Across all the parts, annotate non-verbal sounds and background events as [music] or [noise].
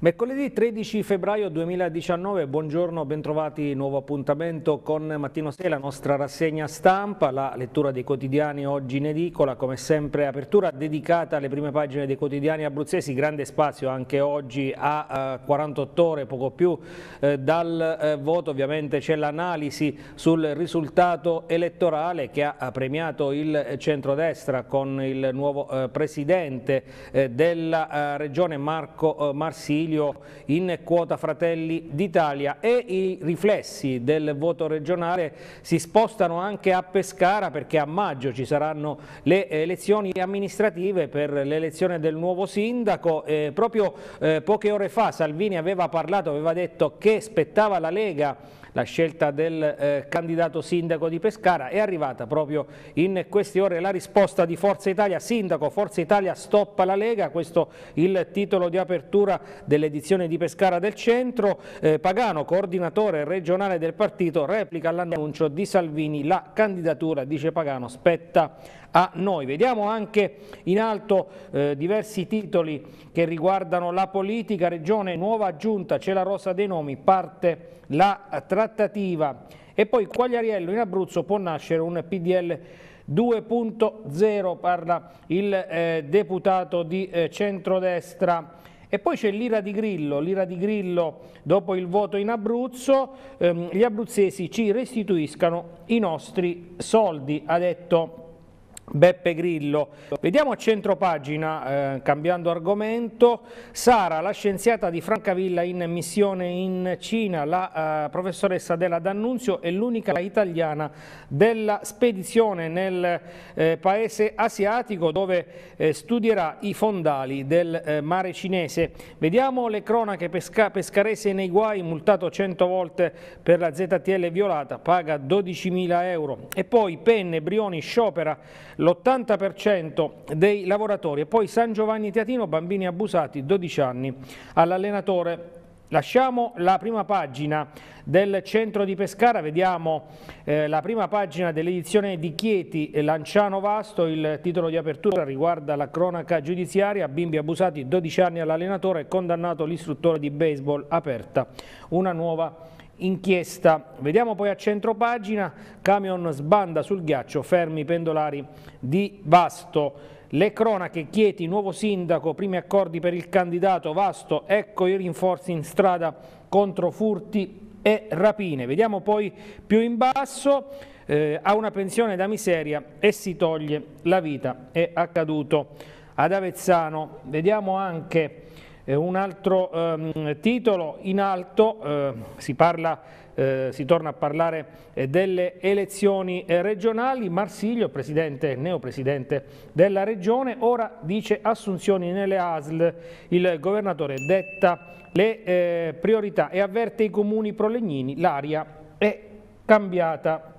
Mercoledì 13 febbraio 2019, buongiorno, bentrovati, nuovo appuntamento con Mattino 6, la nostra rassegna stampa, la lettura dei quotidiani oggi in edicola, come sempre apertura dedicata alle prime pagine dei quotidiani abruzzesi, grande spazio anche oggi a 48 eh, ore, poco più eh, dal eh, voto, ovviamente c'è l'analisi sul risultato elettorale che ha premiato il centrodestra con il nuovo presidente della regione Marco Marsiglia, proprio in quota Fratelli d'Italia e i riflessi del voto regionale si spostano anche a Pescara perché a maggio ci saranno le elezioni amministrative per l'elezione del nuovo sindaco. Eh, proprio eh, poche ore fa Salvini aveva parlato, aveva detto che spettava alla Lega la scelta del eh, candidato sindaco di Pescara è arrivata proprio in queste ore la risposta di Forza Italia. Sindaco, Forza Italia stoppa la Lega, questo il titolo di apertura dell'edizione di Pescara del Centro. Eh, Pagano, coordinatore regionale del partito, replica all'annuncio di Salvini la candidatura, dice Pagano, spetta a noi. Vediamo anche in alto eh, diversi titoli che riguardano la politica, regione, nuova aggiunta, c'è la rosa dei nomi, parte la trattativa. E poi Quagliariello in Abruzzo può nascere un PDL 2.0, parla il eh, deputato di eh, centrodestra. E poi c'è l'ira di Grillo, l'ira di Grillo dopo il voto in Abruzzo, ehm, gli abruzzesi ci restituiscano i nostri soldi, ha detto Beppe Grillo. Vediamo a centro pagina, eh, cambiando argomento, Sara, la scienziata di Francavilla in missione in Cina, la eh, professoressa della D'Annunzio è l'unica italiana della spedizione nel eh, paese asiatico dove eh, studierà i fondali del eh, mare cinese. Vediamo le cronache pesca pescarese nei guai, multato 100 volte per la ZTL violata, paga 12.000 euro. E poi Penne, Brioni, sciopera l'80% dei lavoratori. E poi San Giovanni Teatino, bambini abusati, 12 anni, all'allenatore Lasciamo la prima pagina del centro di Pescara, vediamo eh, la prima pagina dell'edizione di Chieti e eh, Lanciano Vasto, il titolo di apertura riguarda la cronaca giudiziaria, bimbi abusati 12 anni all'allenatore, condannato l'istruttore di baseball, aperta una nuova inchiesta. Vediamo poi a centro pagina, camion sbanda sul ghiaccio, fermi pendolari di Vasto. Le cronache, Chieti, nuovo sindaco, primi accordi per il candidato Vasto, ecco i rinforzi in strada contro furti e rapine. Vediamo poi più in basso, eh, ha una pensione da miseria e si toglie la vita, è accaduto ad Avezzano. Vediamo anche un altro ehm, titolo in alto, eh, si, parla, eh, si, torna a parlare eh, delle elezioni eh, regionali, Marsiglio, presidente, neopresidente della regione, ora dice assunzioni nelle ASL, il governatore detta le eh, priorità e avverte i comuni prolegnini, l'aria è cambiata.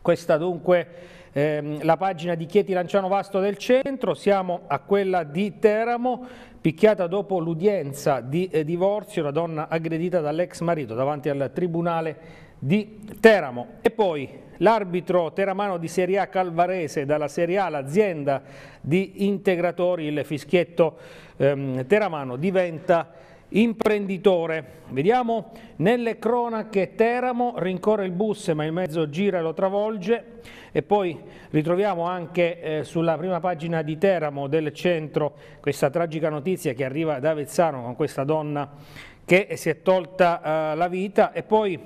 Questa dunque ehm, la pagina di Chieti Lanciano Vasto del centro, siamo a quella di Teramo, Picchiata dopo l'udienza di eh, divorzio, la donna aggredita dall'ex marito davanti al tribunale di Teramo. E poi l'arbitro teramano di Serie A Calvarese, dalla Serie A l'azienda di integratori, il fischietto ehm, teramano diventa imprenditore. Vediamo nelle cronache Teramo, rincorre il bus ma il mezzo gira e lo travolge. E poi ritroviamo anche eh, sulla prima pagina di Teramo del centro questa tragica notizia che arriva da Avezzano con questa donna che si è tolta eh, la vita e poi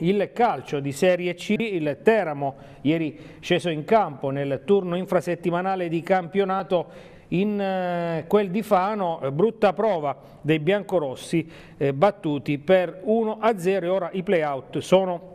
il calcio di Serie C, il Teramo ieri sceso in campo nel turno infrasettimanale di campionato in eh, quel di Fano, eh, brutta prova dei biancorossi eh, battuti per 1-0 e ora i playout sono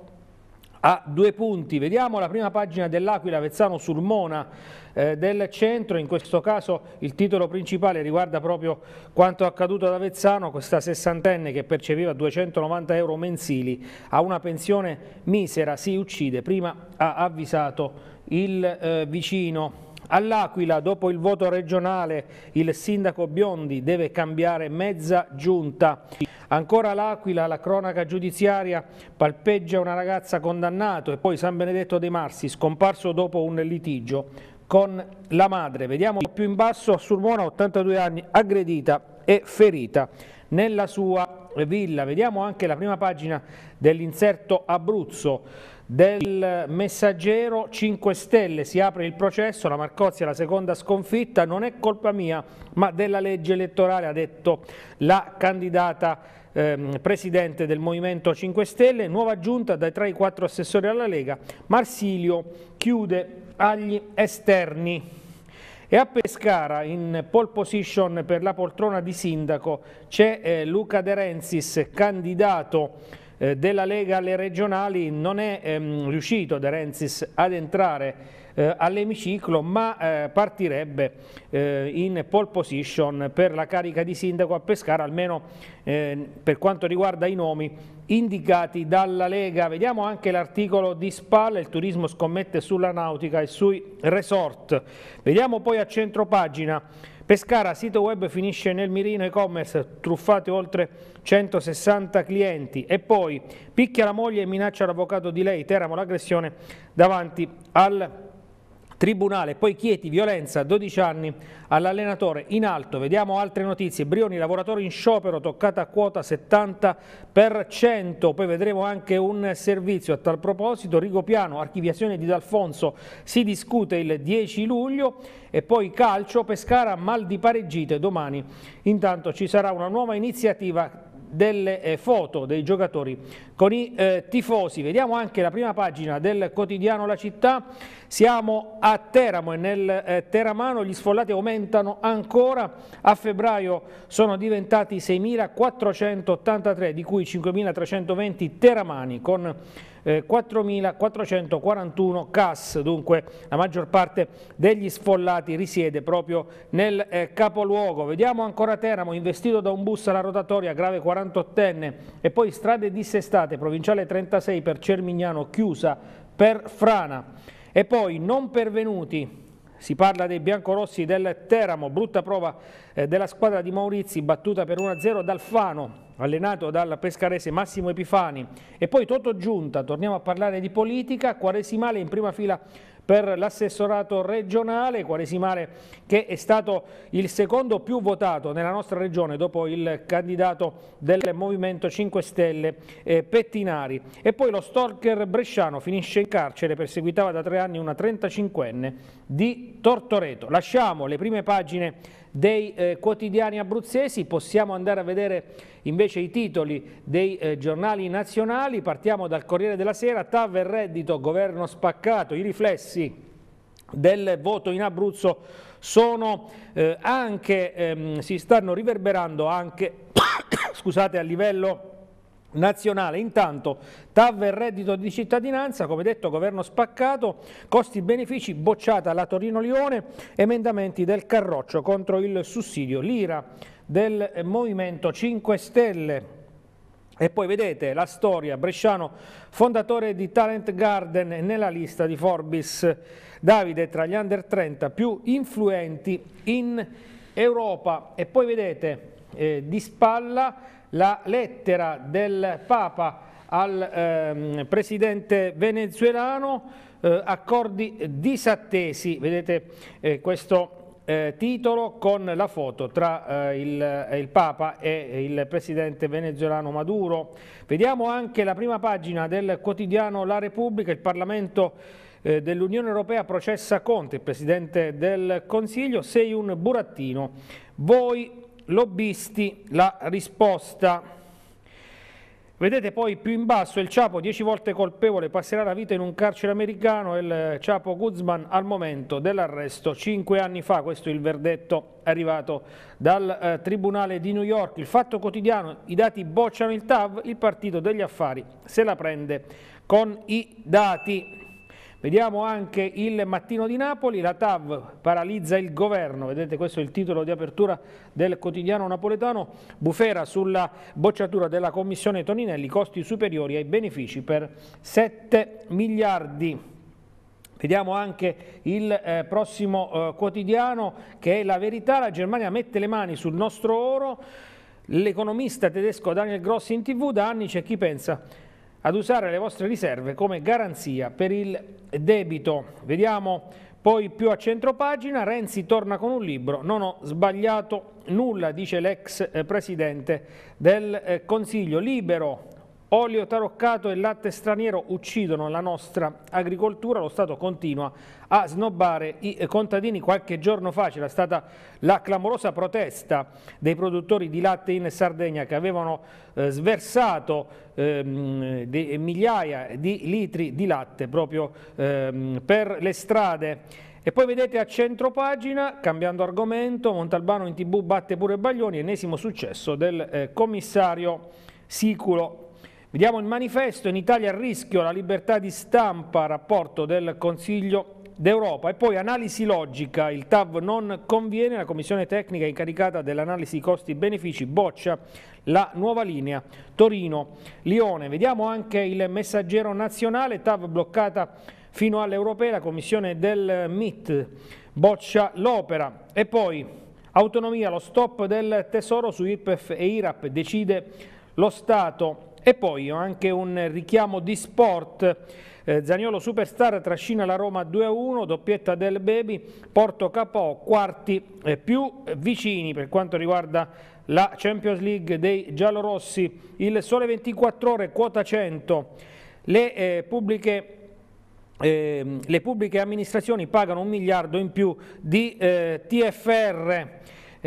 a due punti. Vediamo la prima pagina dell'Aquila Vezzano sul Mona eh, del centro, in questo caso il titolo principale riguarda proprio quanto accaduto ad Avezzano, questa sessantenne che percepiva 290 euro mensili a una pensione misera, si uccide, prima ha avvisato il eh, vicino. All'Aquila, dopo il voto regionale, il sindaco Biondi deve cambiare mezza giunta. Ancora l'Aquila, la cronaca giudiziaria palpeggia una ragazza condannata e poi San Benedetto dei Marsi, scomparso dopo un litigio con la madre. Vediamo più in basso, a Surmona, 82 anni, aggredita e ferita nella sua villa. Vediamo anche la prima pagina dell'inserto Abruzzo del messaggero 5 Stelle. Si apre il processo, la Marcozzi è la seconda sconfitta, non è colpa mia ma della legge elettorale, ha detto la candidata ehm, presidente del Movimento 5 Stelle, nuova giunta dai tra i quattro assessori alla Lega, Marsilio chiude agli esterni. E a Pescara, in pole position per la poltrona di sindaco, c'è eh, Luca De Renzis, candidato eh, della Lega alle regionali non è ehm, riuscito De Renzis ad entrare eh, all'emiciclo ma eh, partirebbe eh, in pole position per la carica di sindaco a Pescara almeno eh, per quanto riguarda i nomi indicati dalla Lega. Vediamo anche l'articolo di Spalla, il turismo scommette sulla nautica e sui resort. Vediamo poi a centro pagina. Pescara, sito web finisce nel mirino e-commerce, truffate oltre 160 clienti. E poi picchia la moglie e minaccia l'avvocato di lei, Teramo l'aggressione davanti al Tribunale, poi Chieti, violenza, 12 anni all'allenatore. In alto, vediamo altre notizie. Brioni, lavoratori in sciopero, toccata a quota 70%. Poi vedremo anche un servizio. A tal proposito, Rigopiano, archiviazione di D'Alfonso, si discute il 10 luglio. E poi calcio, Pescara, mal di pareggite domani. Intanto ci sarà una nuova iniziativa delle eh, foto dei giocatori con i eh, tifosi. Vediamo anche la prima pagina del quotidiano La Città siamo a Teramo e nel eh, Teramano gli sfollati aumentano ancora, a febbraio sono diventati 6.483, di cui 5.320 teramani con eh, 4.441 CAS, dunque la maggior parte degli sfollati risiede proprio nel eh, capoluogo. Vediamo ancora Teramo, investito da un bus alla rotatoria, grave 48enne e poi strade dissestate, provinciale 36 per Cermignano, chiusa per Frana. E poi non pervenuti, si parla dei biancorossi del Teramo, brutta prova eh, della squadra di Maurizi battuta per 1-0 dal Fano allenato dalla pescarese Massimo Epifani e poi Toto Giunta, torniamo a parlare di politica, quaresimale in prima fila per l'assessorato regionale, quaresimale che è stato il secondo più votato nella nostra regione dopo il candidato del Movimento 5 Stelle eh, Pettinari. E poi lo stalker bresciano finisce in carcere, perseguitava da tre anni una 35enne di Tortoreto. Lasciamo le prime pagine dei eh, quotidiani abruzzesi, possiamo andare a vedere invece i titoli dei eh, giornali nazionali, partiamo dal Corriere della Sera, TAV e reddito, governo spaccato, i riflessi del voto in Abruzzo sono, eh, anche, ehm, si stanno riverberando anche [coughs] scusate, a livello nazionale. Intanto TAV e reddito di cittadinanza, come detto governo spaccato, costi benefici bocciata alla Torino-Lione, emendamenti del Carroccio contro il sussidio l'IRA del Movimento 5 Stelle. E poi vedete la storia, Bresciano fondatore di Talent Garden nella lista di Forbes, Davide tra gli under 30 più influenti in Europa. E poi vedete eh, di spalla la lettera del Papa al ehm, presidente venezuelano, eh, accordi disattesi, vedete eh, questo eh, titolo con la foto tra eh, il, eh, il, Papa e il presidente venezuelano Maduro. Vediamo anche la prima pagina del quotidiano La Repubblica, il Parlamento eh, dell'Unione Europea processa Conte, il presidente del Consiglio, sei un burattino, voi lobbisti la risposta. Vedete poi più in basso il Ciapo, dieci volte colpevole, passerà la vita in un carcere americano, il Ciapo Guzman al momento dell'arresto, cinque anni fa, questo è il verdetto arrivato dal eh, Tribunale di New York. Il fatto quotidiano, i dati bocciano il TAV, il partito degli affari se la prende con i dati. Vediamo anche il mattino di Napoli, la TAV paralizza il governo, vedete questo è il titolo di apertura del quotidiano napoletano, bufera sulla bocciatura della commissione Toninelli, costi superiori ai benefici per 7 miliardi. Vediamo anche il eh, prossimo eh, quotidiano che è La Verità, la Germania mette le mani sul nostro oro, l'economista tedesco Daniel Grossi in tv, da anni c'è chi pensa ad usare le vostre riserve come garanzia per il debito. Vediamo poi più a centro pagina, Renzi torna con un libro, non ho sbagliato nulla, dice l'ex eh, presidente del eh, Consiglio, libero Olio taroccato e latte straniero uccidono la nostra agricoltura, lo Stato continua a snobbare i contadini. Qualche giorno fa c'era stata la clamorosa protesta dei produttori di latte in Sardegna che avevano eh, sversato ehm, migliaia di litri di latte proprio ehm, per le strade. E poi vedete a centro pagina, cambiando argomento, Montalbano in tv batte pure Baglioni, ennesimo successo del eh, commissario Siculo. Vediamo il manifesto in Italia a rischio, la libertà di stampa, rapporto del Consiglio d'Europa e poi analisi logica, il TAV non conviene, la commissione tecnica incaricata dell'analisi costi-benefici boccia la nuova linea Torino-Lione. Vediamo anche il messaggero nazionale, TAV bloccata fino all'Europea, la commissione del MIT boccia l'opera e poi autonomia, lo stop del tesoro su IRPEF e IRAP decide lo Stato e poi ho anche un richiamo di sport, eh, Zaniolo Superstar trascina la Roma 2-1, doppietta del Baby, Porto Capò, quarti più vicini per quanto riguarda la Champions League dei giallorossi, il Sole 24 Ore, quota 100, le eh, pubbliche eh, le pubbliche amministrazioni pagano un miliardo in più di eh, TFR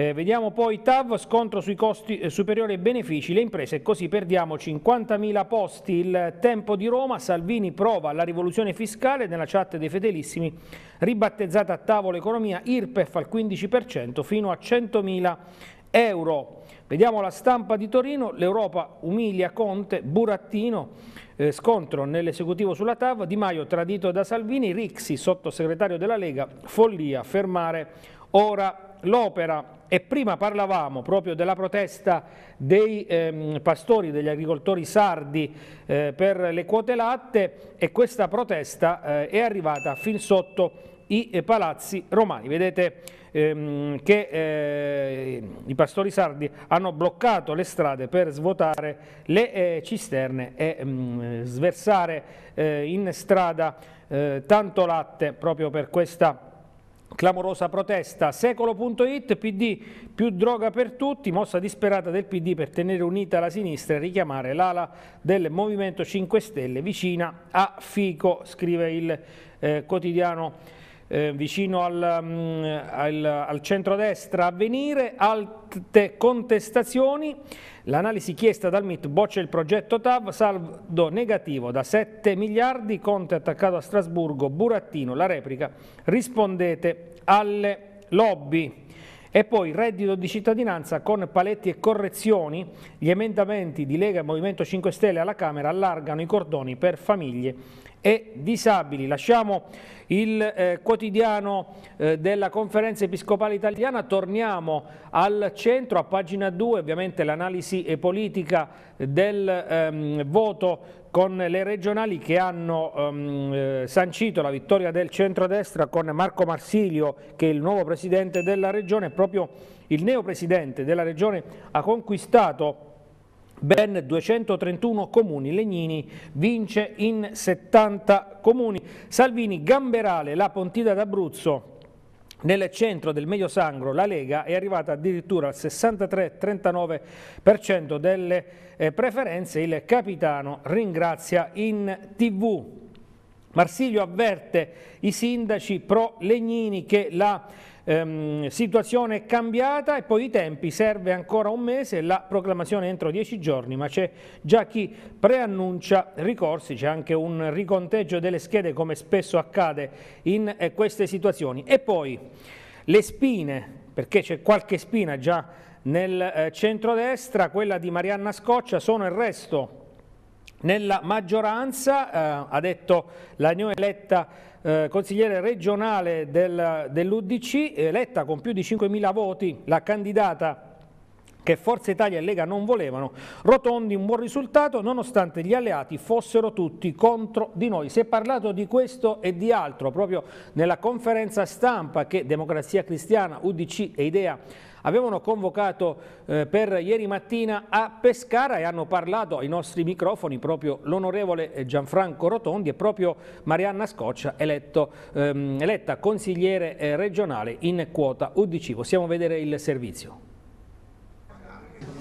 eh, vediamo poi TAV, scontro sui costi eh, superiori ai benefici, le imprese, così perdiamo 50.000 posti. Il tempo di Roma, Salvini prova la rivoluzione fiscale nella chat dei fedelissimi, ribattezzata a tavolo economia IRPEF al 15% fino a 100.000 euro. Vediamo la stampa di Torino, l'Europa umilia Conte, Burattino, eh, scontro nell'esecutivo sulla TAV, Di Maio tradito da Salvini, Rixi, sottosegretario della Lega, follia, fermare ora l'opera e prima parlavamo proprio della protesta dei ehm, pastori, degli agricoltori sardi eh, per le quote latte e questa protesta eh, è arrivata fin sotto i eh, palazzi romani. Vedete ehm, che eh, i pastori sardi hanno bloccato le strade per svuotare le eh, cisterne e ehm, sversare eh, in strada tanto latte proprio per questa protesta Clamorosa protesta, secolo.it, PD più droga per tutti, mossa disperata del PD per tenere unita la sinistra e richiamare l'ala del Movimento 5 Stelle vicina a Fico, scrive il eh, quotidiano eh, vicino al, mh, mm, al, al centrodestra avvenire, alte contestazioni, l'analisi chiesta dal MIT boccia il progetto TAV, saldo negativo da 7 miliardi, Conte attaccato a Strasburgo, Burattino, la replica, rispondete alle lobby. E poi il reddito di cittadinanza con paletti e correzioni, gli emendamenti di Lega e Movimento 5 Stelle alla Camera allargano i cordoni per famiglie e disabili. Lasciamo il eh, quotidiano eh, della Conferenza Episcopale Italiana, torniamo al centro, a pagina 2 ovviamente l'analisi politica del ehm, voto con le regionali che hanno um, sancito la vittoria del centrodestra con Marco Marsilio che è il nuovo presidente della regione, proprio il neopresidente della regione ha conquistato ben 231 comuni, Legnini vince in 70 comuni, Salvini Gamberale, la Pontida d'Abruzzo nel centro del medio sangro la Lega è arrivata addirittura al 63-39% delle eh, preferenze. Il capitano ringrazia in tv. Marsiglio avverte i sindaci pro Legnini che la ehm, situazione cambiata e poi i tempi, serve ancora un mese, la proclamazione entro dieci giorni, ma c'è già chi preannuncia ricorsi, c'è anche un riconteggio delle schede come spesso accade in eh, queste situazioni. E poi le spine, perché c'è qualche spina già nel eh, centrodestra, quella di Marianna Scoccia, sono il resto nella maggioranza, eh, ha detto la neoeletta eh, consigliere regionale del, dell'Udc, eletta con più di 5.000 voti, la candidata che Forza Italia e Lega non volevano, rotondi un buon risultato nonostante gli alleati fossero tutti contro di noi. Si è parlato di questo e di altro proprio nella conferenza stampa che Democrazia Cristiana, UDC e Idea avevano convocato eh, per ieri mattina a Pescara e hanno parlato ai nostri microfoni proprio l'onorevole Gianfranco Rotondi e proprio Marianna Scoccia, eletto, ehm, eletta consigliere eh, regionale in quota UDC. Possiamo vedere il servizio.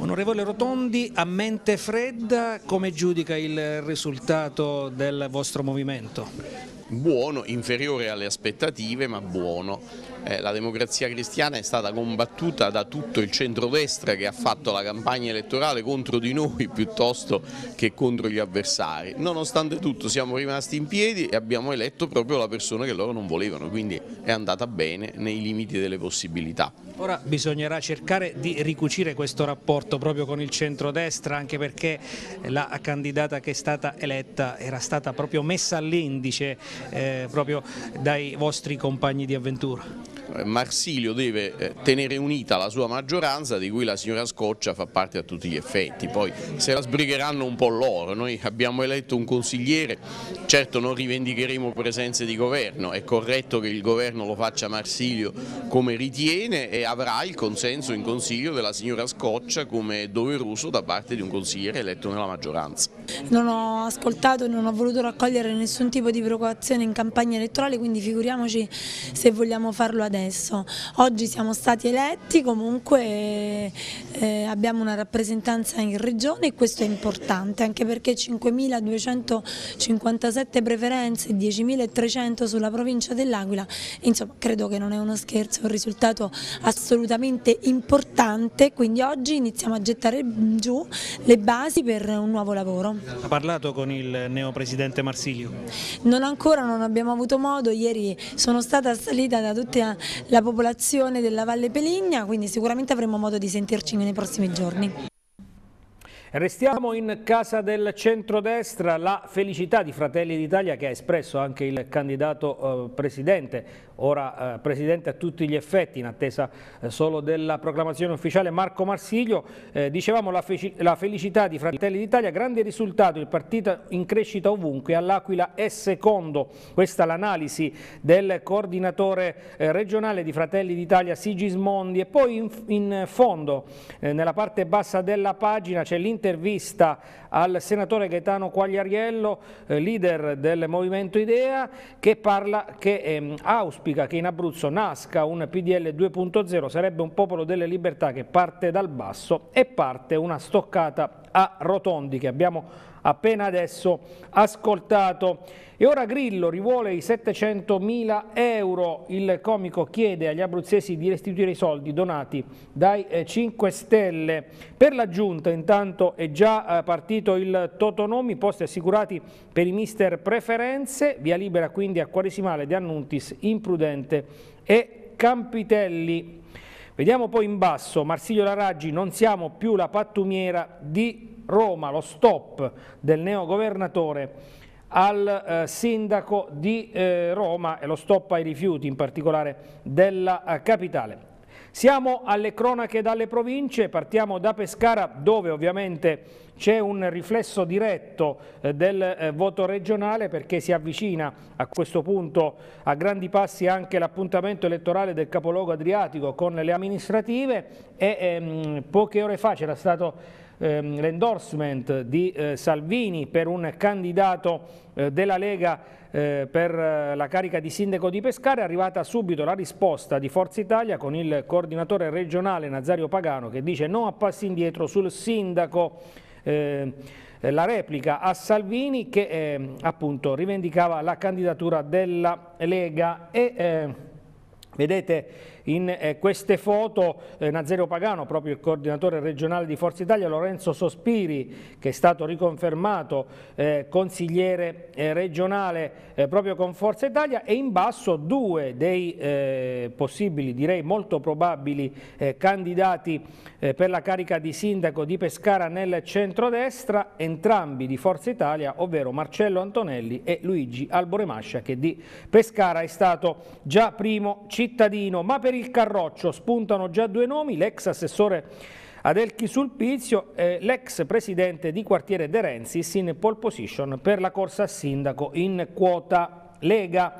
Onorevole Rotondi, a mente fredda come giudica il risultato del vostro movimento? Buono, inferiore alle aspettative ma buono. Eh, la democrazia cristiana è stata combattuta da tutto il centrodestra che ha fatto la campagna elettorale contro di noi [laughs] piuttosto che contro gli avversari. Nonostante tutto siamo rimasti in piedi e abbiamo eletto proprio la persona che loro non volevano, quindi è andata bene nei limiti delle possibilità. Ora bisognerà cercare di ricucire questo rapporto proprio con il centrodestra anche perché la candidata che è stata eletta era stata proprio messa all'indice eh, proprio dai vostri compagni di avventura. Eh, Marsilio deve eh, tenere unita la sua maggioranza di cui la signora Scoccia fa parte a tutti gli effetti, poi se la sbrigheranno un po' loro, noi abbiamo eletto un consigliere, certo non rivendicheremo presenze di governo, è corretto che il governo lo faccia Marsilio come ritiene e avrà il consenso in consiglio della signora Scoccia come doveroso da parte di un consigliere eletto nella maggioranza. Non ho ascoltato e non ho voluto raccogliere nessun tipo di preoccupazione in campagna elettorale, quindi figuriamoci se vogliamo farlo adesso adesso. Oggi siamo stati eletti, comunque eh, eh, abbiamo una rappresentanza in regione e questo è importante, anche perché 5.257 preferenze e 10.300 sulla provincia dell'Aquila, insomma credo che non è uno scherzo, è un risultato assolutamente importante, quindi oggi iniziamo a gettare giù le basi per un nuovo lavoro. Ha parlato con il neopresidente Marsiglio? Non ancora, non abbiamo avuto modo, ieri sono stata assalita da tutta la popolazione della Valle Peligna, quindi sicuramente avremo modo di sentirci nei prossimi giorni. Restiamo in casa del centrodestra, la felicità di Fratelli d'Italia che ha espresso anche il candidato eh, presidente, ora eh, presidente a tutti gli effetti in attesa eh, solo della proclamazione ufficiale Marco Marsiglio, eh, dicevamo la, feci, la, felicità di Fratelli d'Italia, grande risultato, il partito in crescita ovunque, all'Aquila è secondo, questa l'analisi del coordinatore eh, regionale di Fratelli d'Italia Sigismondi e poi in, in fondo eh, nella parte bassa della pagina c'è l'intervento intervista al senatore Gaetano Quagliariello, eh, leader del Movimento Idea, che, parla, che ehm, auspica che in Abruzzo nasca un PDL 2.0, sarebbe un popolo delle libertà che parte dal basso e parte una stoccata a rotondi che abbiamo appena adesso ascoltato. E ora Grillo rivuole i 700.000 euro. Il comico chiede agli abruzzesi di restituire i soldi donati dai 5 eh, Stelle. Per la giunta intanto è già eh, partito il Totonomi, posti assicurati per i mister preferenze, via libera quindi a Quaresimale, De Annuntis, Imprudente e Campitelli. Vediamo poi in basso, Marsilio Laraggi, non siamo più la pattumiera di Roma lo stop del neogovernatore al eh, sindaco di eh, Roma e lo stop ai rifiuti in particolare della eh, capitale. Siamo alle cronache dalle province, partiamo da Pescara dove ovviamente c'è un riflesso diretto eh, del eh, voto regionale perché si avvicina a questo punto a grandi passi anche l'appuntamento elettorale del capoluogo adriatico con le amministrative e ehm, poche ore fa c'era stato Ehm, l'endorsement di eh, Salvini per un candidato eh, della Lega eh, per eh, la carica di sindaco di Pescara è arrivata subito la risposta di Forza Italia con il coordinatore regionale Nazario Pagano che dice no a passi indietro sul sindaco ehm, la replica a Salvini che eh, appunto rivendicava la candidatura della Lega e eh, vedete in eh, queste foto eh, Nazario Pagano, proprio il coordinatore regionale di Forza Italia, Lorenzo Sospiri, che è stato riconfermato eh, consigliere eh, regionale eh, proprio con Forza Italia e in basso due dei eh, possibili, direi molto probabili, candidati per la carica di sindaco di Pescara nel centrodestra, entrambi di Forza Italia, ovvero Marcello Antonelli e Luigi Alboremascia, che di Pescara è stato già primo cittadino. Ma per il Carroccio spuntano già due nomi, l'ex assessore Adelchi Sulpizio e l'ex presidente di quartiere De Renzis in pole position per la corsa a sindaco in quota Lega.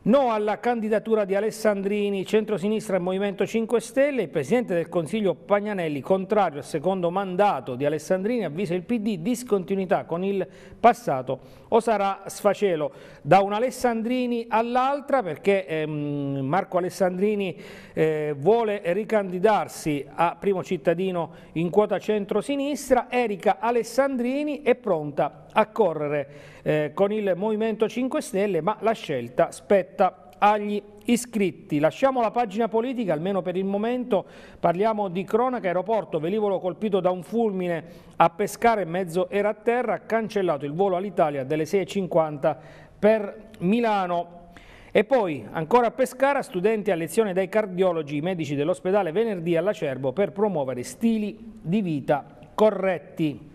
No alla candidatura di Alessandrini, centrosinistra e Movimento 5 Stelle, il Presidente del Consiglio Pagnanelli, contrario al secondo mandato di Alessandrini, avvisa il PD discontinuità con il passato o sarà sfacelo da un Alessandrini all'altra perché ehm, Marco Alessandrini eh, vuole ricandidarsi a primo cittadino in quota centrosinistra, Erika Alessandrini è pronta a correre eh, con il Movimento 5 Stelle, ma la scelta spetta agli iscritti. Lasciamo la pagina politica, almeno per il momento, parliamo di cronaca aeroporto, velivolo colpito da un fulmine a pescare in mezzo era a terra, cancellato il volo all'Italia delle 6.50 per Milano. E poi, ancora a Pescara, studenti a lezione dai cardiologi, medici dell'ospedale venerdì all'Acerbo per promuovere stili di vita corretti.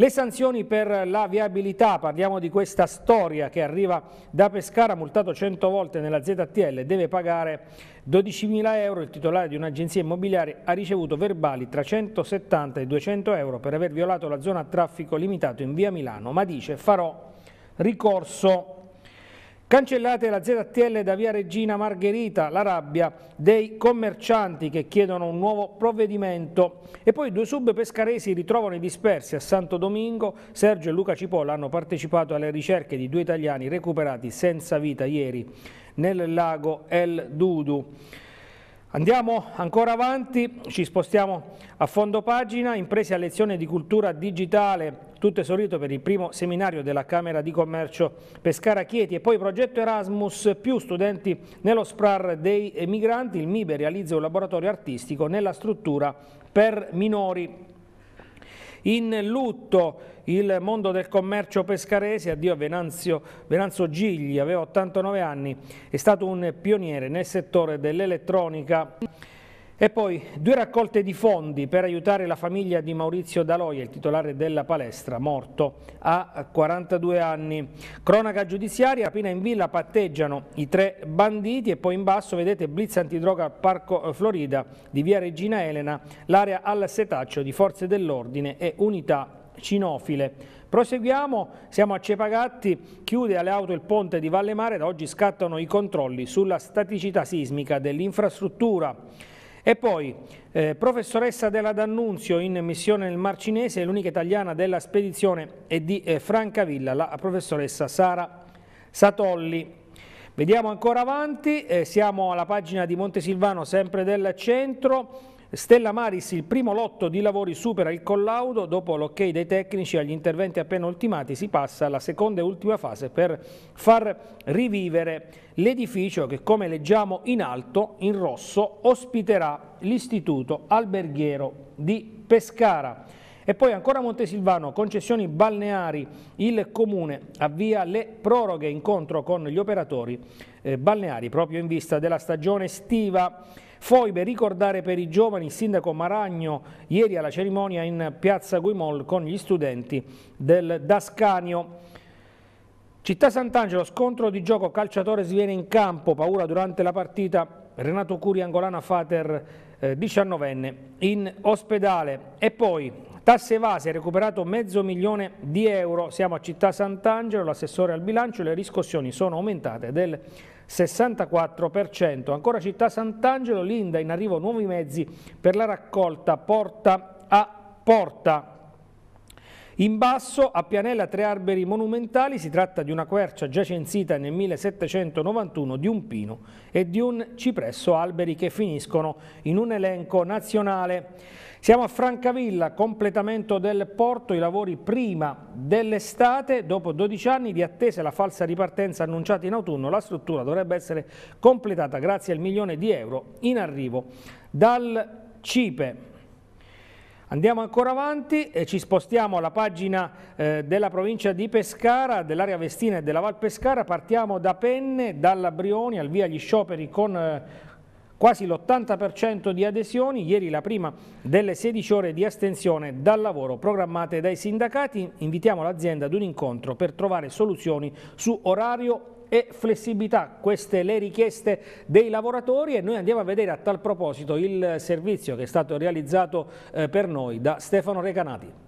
Le sanzioni per la viabilità, parliamo di questa storia che arriva da Pescara, multato 100 volte nella ZTL, deve pagare 12.000 euro, il titolare di un'agenzia immobiliare ha ricevuto verbali tra 170 e 200 euro per aver violato la zona a traffico limitato in via Milano, ma dice farò ricorso Cancellate la ZTL da via Regina Margherita, la rabbia dei commercianti che chiedono un nuovo provvedimento. E poi due sub pescaresi ritrovano i dispersi a Santo Domingo. Sergio e Luca Cipolla hanno partecipato alle ricerche di due italiani recuperati senza vita ieri nel lago El Dudu. Andiamo ancora avanti, ci spostiamo a fondo pagina, imprese a lezione di cultura digitale, tutto esaurito per il primo seminario della Camera di Commercio Pescara Chieti e poi progetto Erasmus più studenti nello SPRAR dei migranti, il MIBE realizza un laboratorio artistico nella struttura per minori in lutto il mondo del commercio pescarese, addio a Venanzio, Venanzio Gigli, aveva 89 anni, è stato un pioniere nel settore dell'elettronica. E poi due raccolte di fondi per aiutare la famiglia di Maurizio Daloia, il titolare della palestra, morto a 42 anni. Cronaca giudiziaria, rapina in villa, patteggiano i tre banditi e poi in basso vedete blitz antidroga Parco Florida di via Regina Elena, l'area al setaccio di forze dell'ordine e unità cinofile. Proseguiamo, siamo a Cepagatti, chiude alle auto il ponte di Vallemare, da oggi scattano i controlli sulla staticità sismica dell'infrastruttura. E poi, eh, professoressa della D'Annunzio in missione nel Cinese, l'unica italiana della spedizione è di eh, Francavilla, la professoressa Sara Satolli. Vediamo ancora avanti, eh, siamo alla pagina di Montesilvano, sempre del centro, Stella Maris, il primo lotto di lavori supera il collaudo, dopo l'ok dei tecnici agli interventi appena ultimati si passa alla seconda e ultima fase per far rivivere l'edificio che come leggiamo in alto, in rosso, ospiterà l'istituto alberghiero di Pescara. E poi ancora Montesilvano, concessioni balneari, il Comune avvia le proroghe, incontro con gli operatori eh, balneari proprio in vista della stagione estiva. Foibe, ricordare per i giovani il sindaco Maragno ieri alla cerimonia in piazza Guimol con gli studenti del Dascanio. Città Sant'Angelo, scontro di gioco, calciatore sviene in campo, paura durante la partita, Renato Curi Angolana Fater, eh, 19enne, in ospedale. E poi tasse evase, recuperato mezzo milione di euro, siamo a Città Sant'Angelo, l'assessore al bilancio, le riscossioni sono aumentate del 64%. Ancora città Sant'Angelo, Linda in arrivo nuovi mezzi per la raccolta porta a porta. In basso, a Pianella, tre alberi monumentali, si tratta di una quercia già censita nel 1791 di un pino e di un cipresso alberi che finiscono in un elenco nazionale. Siamo a Francavilla, completamento del porto, i lavori prima dell'estate, dopo 12 anni di attesa e la falsa ripartenza annunciata in autunno, la struttura dovrebbe essere completata grazie al milione di euro in arrivo dal CIPE. Andiamo ancora avanti e ci spostiamo alla pagina eh, della provincia di Pescara, dell'area Vestina e della Val Pescara, partiamo da Penne, dalla Brioni al via gli scioperi con... Eh, quasi l'80% di adesioni, ieri la prima delle 16 ore di astensione dal lavoro programmate dai sindacati, invitiamo l'azienda ad un incontro per trovare soluzioni su orario e flessibilità, queste le richieste dei lavoratori e noi andiamo a vedere a tal proposito il servizio che è stato realizzato eh, per noi da Stefano Recanati.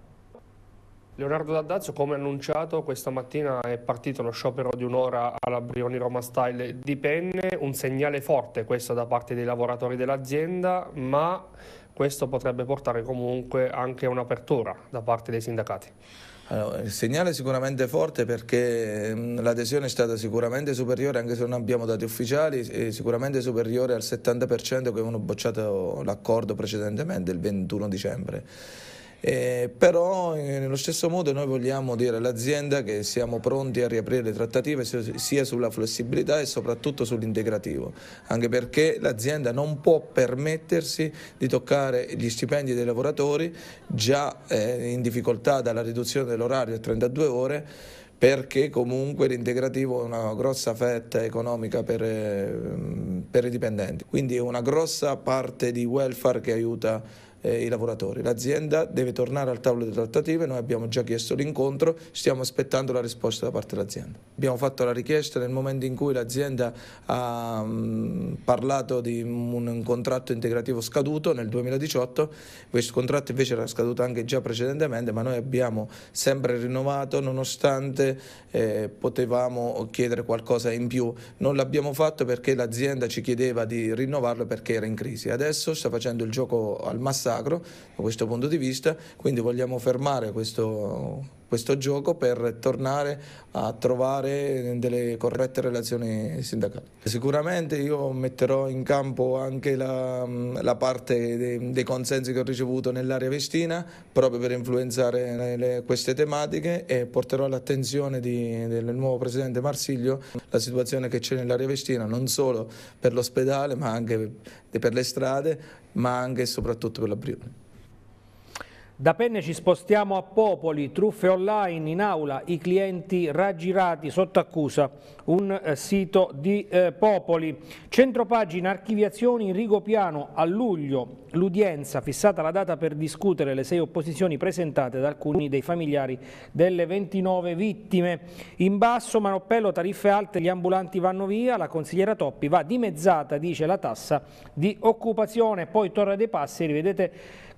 Leonardo D'Addazio, come annunciato, questa mattina è partito lo sciopero di un'ora alla Brioni Roma Style di Penne, un segnale forte questo da parte dei lavoratori dell'azienda, ma questo potrebbe portare comunque anche a un'apertura da parte dei sindacati. Allora, il segnale è sicuramente forte perché mm, l'adesione è stata sicuramente superiore, anche se non abbiamo dati ufficiali, sicuramente superiore al 70% che avevano bocciato l'accordo precedentemente, il 21 dicembre. Eh, però eh, nello stesso modo noi vogliamo dire all'azienda che siamo pronti a riaprire le trattative sia sulla flessibilità e soprattutto sull'integrativo, anche perché l'azienda non può permettersi di toccare gli stipendi dei lavoratori già eh, in difficoltà dalla riduzione dell'orario a 32 ore perché comunque l'integrativo è una grossa fetta economica per, eh, per i dipendenti, quindi è una grossa parte di welfare che aiuta eh, i lavoratori. L'azienda deve tornare al tavolo delle trattative, noi abbiamo già chiesto l'incontro, stiamo aspettando la risposta da parte dell'azienda. Abbiamo fatto la richiesta nel momento in cui l'azienda ha mh, mm, parlato di un, un contratto integrativo scaduto nel 2018, questo contratto invece era scaduto anche già precedentemente, ma noi abbiamo sempre rinnovato nonostante eh, potevamo chiedere qualcosa in più. Non l'abbiamo fatto perché l'azienda ci chiedeva di rinnovarlo perché era in crisi. Adesso sta facendo il gioco al massacro sacro da questo punto di vista, quindi vogliamo fermare questo questo gioco per tornare a trovare delle corrette relazioni sindacali. Sicuramente io metterò in campo anche la, la parte dei, dei, consensi che ho ricevuto nell'area vestina proprio per influenzare le, queste tematiche e porterò all'attenzione di, del nuovo presidente Marsiglio la situazione che c'è nell'area vestina non solo per l'ospedale ma anche per le strade ma anche e soprattutto per la Brione. Da Penne ci spostiamo a Popoli, truffe online in aula, i clienti raggirati sotto accusa, un eh, sito di eh, Popoli. Centropagina archiviazioni in Rigopiano a luglio, l'udienza fissata la data per discutere le sei opposizioni presentate da alcuni dei familiari delle 29 vittime. In basso Manoppello tariffe alte, gli ambulanti vanno via, la consigliera Toppi va dimezzata dice la tassa di occupazione, poi Torre dei Passi, rivedete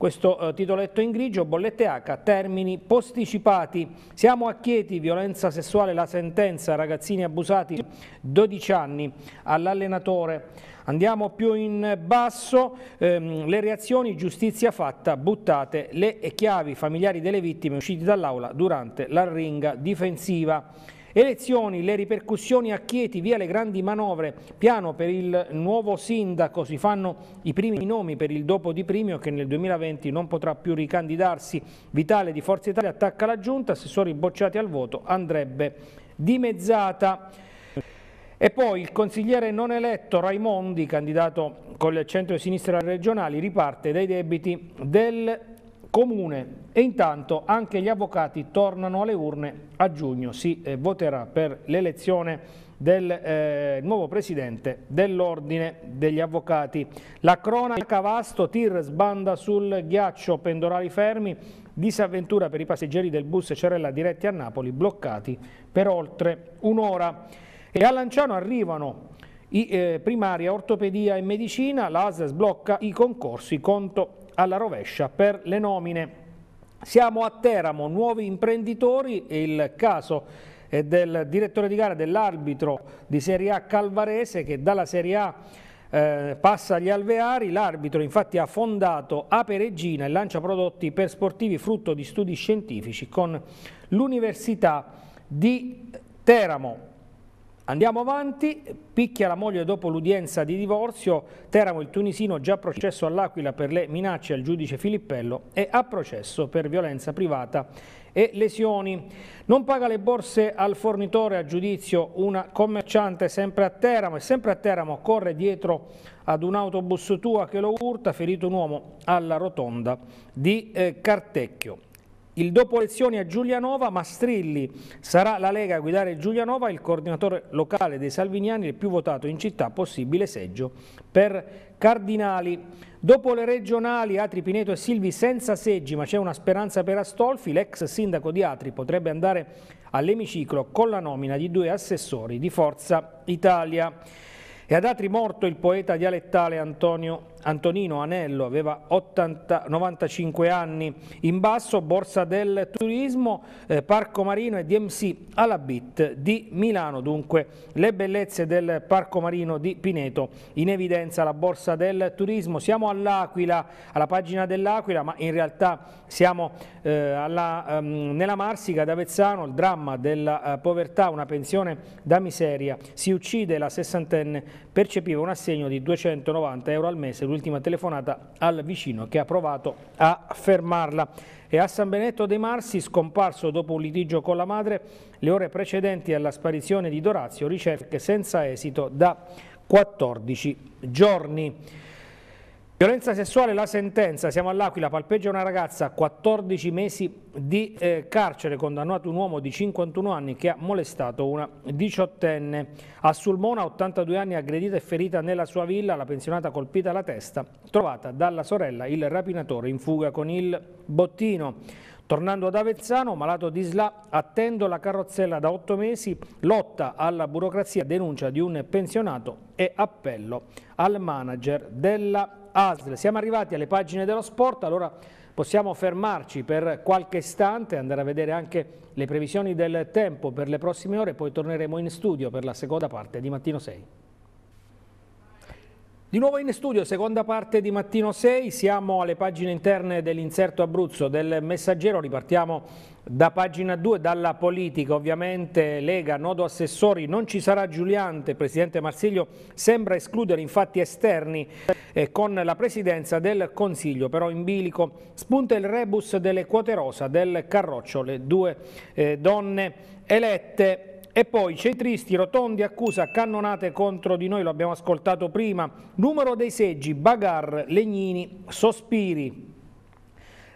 questo eh, titoletto in grigio, bollette H, termini posticipati. Siamo a Chieti, violenza sessuale, la sentenza, ragazzini abusati, 12 anni all'allenatore. Andiamo più in basso, ehm, le reazioni, giustizia fatta, buttate le chiavi, familiari delle vittime usciti dall'aula durante l'arringa difensiva. Elezioni, le ripercussioni a Chieti, via le grandi manovre, piano per il nuovo sindaco, si fanno i primi nomi per il dopo di Primio che nel 2020 non potrà più ricandidarsi. Vitale di Forza Italia attacca la giunta, assessori bocciati al voto, andrebbe dimezzata. E poi il consigliere non eletto Raimondi, candidato con il centro-sinistra regionali, riparte dai debiti del comune e intanto anche gli avvocati tornano alle urne a giugno, si eh, voterà per l'elezione del eh, nuovo presidente dell'Ordine degli Avvocati. La cronaca vasto, tir sbanda sul ghiaccio, pendolari fermi, disavventura per i passeggeri del bus Cerella diretti a Napoli, bloccati per oltre un'ora. E a Lanciano arrivano i eh, primari a ortopedia e medicina, l'AS sblocca i concorsi, conto alla rovescia per le nomine. Siamo a Teramo, nuovi imprenditori e il caso è del direttore di gara dell'arbitro di Serie A Calvarese che dalla Serie A eh, passa agli alveari, l'arbitro infatti ha fondato Aperegina e lancia prodotti per sportivi frutto di studi scientifici con l'Università di Teramo. Andiamo avanti, picchia la moglie dopo l'udienza di divorzio, Teramo il tunisino già processo all'Aquila per le minacce al giudice Filippello e a processo per violenza privata e lesioni. Non paga le borse al fornitore a giudizio una commerciante sempre a Teramo e sempre a Teramo corre dietro ad un autobus tua che lo urta, ferito un uomo alla rotonda di eh, Cartecchio. Il dopo elezioni a Giulianova, Mastrilli sarà la Lega a guidare Giulianova, il coordinatore locale dei Salviniani, il più votato in città, possibile seggio per Cardinali. Dopo le regionali, Atri Pineto e Silvi senza seggi, ma c'è una speranza per Astolfi, l'ex sindaco di Atri potrebbe andare all'emiciclo con la nomina di due assessori di Forza Italia. E ad Atri morto il poeta dialettale Antonio Antonino Anello aveva 80, 95 anni in basso, Borsa del Turismo, eh, Parco Marino e DMC alla BIT di Milano. Dunque le bellezze del Parco Marino di Pineto in evidenza la Borsa del Turismo. Siamo all'Aquila, alla pagina dell'Aquila, ma in realtà siamo eh, alla, um, nella Marsica ad Avezzano, il dramma della uh, povertà, una pensione da miseria. Si uccide la sessantenne percepiva un assegno di 290 euro al mese, l'ultima telefonata al vicino che ha provato a fermarla. E a San Benetto dei Marsi, scomparso dopo un litigio con la madre, le ore precedenti alla sparizione di Dorazio, ricerche senza esito da 14 giorni. Violenza sessuale, la sentenza, siamo all'Aquila, palpeggia una ragazza, 14 mesi di eh, carcere, condannato un uomo di 51 anni che ha molestato una diciottenne. A Sulmona, 82 anni, aggredita e ferita nella sua villa, la pensionata colpita alla testa, trovata dalla sorella, il rapinatore in fuga con il bottino. Tornando ad Avezzano, malato di SLA, attendo la carrozzella da otto mesi, lotta alla burocrazia, denuncia di un pensionato e appello al manager della ASL. Siamo arrivati alle pagine dello sport, allora possiamo fermarci per qualche istante, andare a vedere anche le previsioni del tempo per le prossime ore, poi torneremo in studio per la seconda parte di Mattino 6. Di nuovo in studio, seconda parte di Mattino 6, siamo alle pagine interne dell'inserto Abruzzo del Messaggero, ripartiamo da pagina 2, dalla politica ovviamente, Lega, nodo assessori, non ci sarà Giuliante, Presidente Marsiglio sembra escludere infatti esterni eh, con la Presidenza del Consiglio, però in bilico spunta il rebus delle quote rosa del Carroccio, le due eh, donne elette e poi c'è tristi, Rotondi accusa cannonate contro di noi, lo abbiamo ascoltato prima, numero dei seggi, Bagar, Legnini, Sospiri.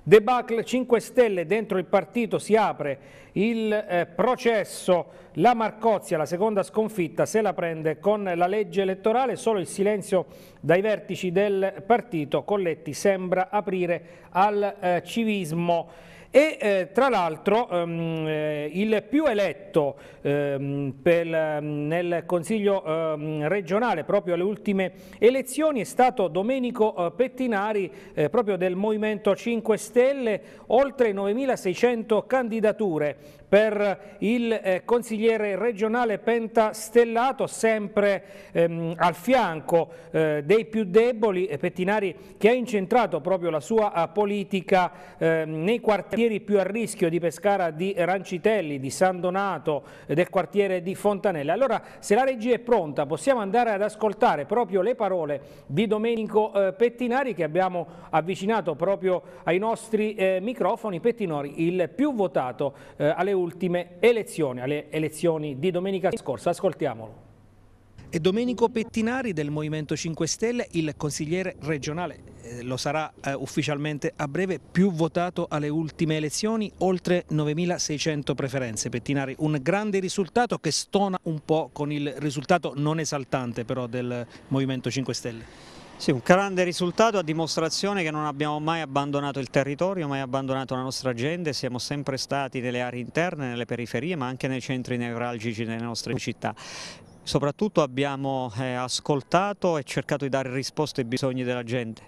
Debacle 5 Stelle dentro il partito si apre il eh, processo, la Marcozia, la seconda sconfitta, se la prende con la legge elettorale, solo il silenzio dai vertici del partito, Colletti sembra aprire al eh, civismo e eh, tra l'altro ehm, eh, il più eletto ehm, per, mm, nel Consiglio ehm, regionale proprio alle ultime elezioni è stato Domenico eh, Pettinari eh, proprio del Movimento 5 Stelle, oltre 9.600 candidature per il eh, consigliere regionale Penta Stellato, sempre ehm, al fianco eh, dei più deboli, Pettinari che ha incentrato proprio la sua eh, politica eh, nei quartieri più a rischio di Pescara di Rancitelli, di San Donato, del quartiere di Fontanella. Allora se la regia è pronta possiamo andare ad ascoltare proprio le parole di Domenico eh, Pettinari che abbiamo avvicinato proprio ai nostri eh, microfoni. Pettinori, il più votato alle ultime elezioni, alle elezioni di domenica scorsa. Ascoltiamolo. E Domenico Pettinari del Movimento 5 Stelle, il consigliere regionale, eh, lo sarà eh, ufficialmente a breve, più votato alle ultime elezioni, oltre 9.600 preferenze. Pettinari, un grande risultato che stona un po' con il risultato non esaltante però del Movimento 5 Stelle. Sì, un grande risultato a dimostrazione che non abbiamo mai abbandonato il territorio, mai abbandonato la nostra gente, siamo sempre stati nelle aree interne, nelle periferie ma anche nei centri nevralgici delle nostre città soprattutto abbiamo eh, ascoltato e cercato di dare risposte ai bisogni della gente,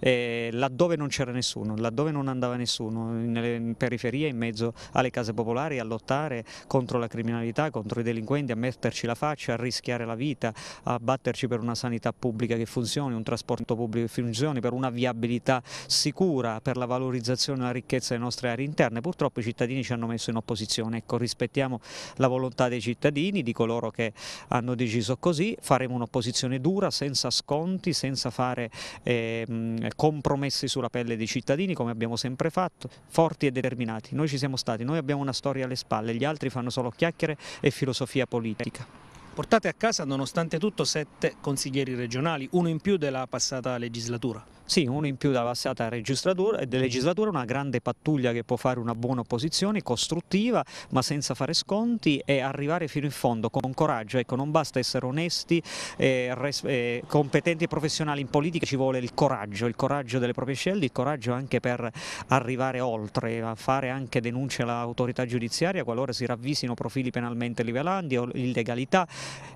eh, laddove non c'era nessuno, laddove non andava nessuno, nelle periferie, in mezzo alle case popolari, a lottare contro la criminalità, contro i delinquenti, a metterci la faccia, a rischiare la vita, a batterci per una sanità pubblica che funzioni, un trasporto pubblico che funzioni, per una viabilità sicura, per la valorizzazione della ricchezza delle nostre aree interne. Purtroppo i cittadini ci hanno messo in opposizione, ecco rispettiamo la volontà dei cittadini, di coloro che hanno hanno deciso così, faremo un'opposizione dura, senza sconti, senza fare eh, compromessi sulla pelle dei cittadini come abbiamo sempre fatto, forti e determinati. Noi ci siamo stati, noi abbiamo una storia alle spalle, gli altri fanno solo chiacchiere e filosofia politica. Portate a casa nonostante tutto sette consiglieri regionali, uno in più della passata legislatura. Sì, uno in più della passata eh, legislatura, una grande pattuglia che può fare una buona opposizione, costruttiva, ma senza fare sconti e arrivare fino in fondo con coraggio. Ecco, non basta essere onesti, eh, eh, competenti e professionali in politica, ci vuole il coraggio, il coraggio delle proprie scelte, il coraggio anche per arrivare oltre, a fare anche denunce all'autorità giudiziaria qualora si ravvisino profili penalmente livellanti o illegalità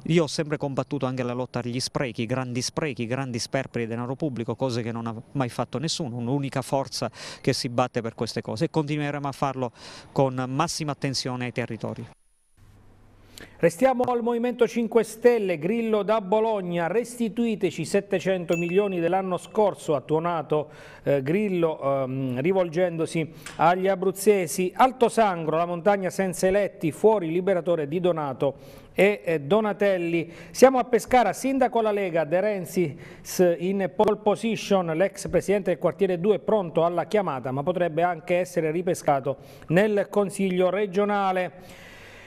io ho sempre combattuto anche la lotta agli sprechi, grandi sprechi, grandi sperperi di denaro pubblico, cose che non ha mai fatto nessuno, un'unica forza che si batte per queste cose e continueremo a farlo con massima attenzione ai territori. Restiamo al Movimento 5 Stelle, Grillo da Bologna, restituiteci 700 milioni dell'anno scorso, ha tuonato eh, Grillo ehm, rivolgendosi agli abruzzesi. Alto Sangro, la montagna senza eletti, fuori liberatore di Donato e eh, Donatelli. Siamo a Pescara, sindaco alla Lega, De Renzi in pole position, l'ex presidente del quartiere 2 pronto alla chiamata ma potrebbe anche essere ripescato nel Consiglio regionale.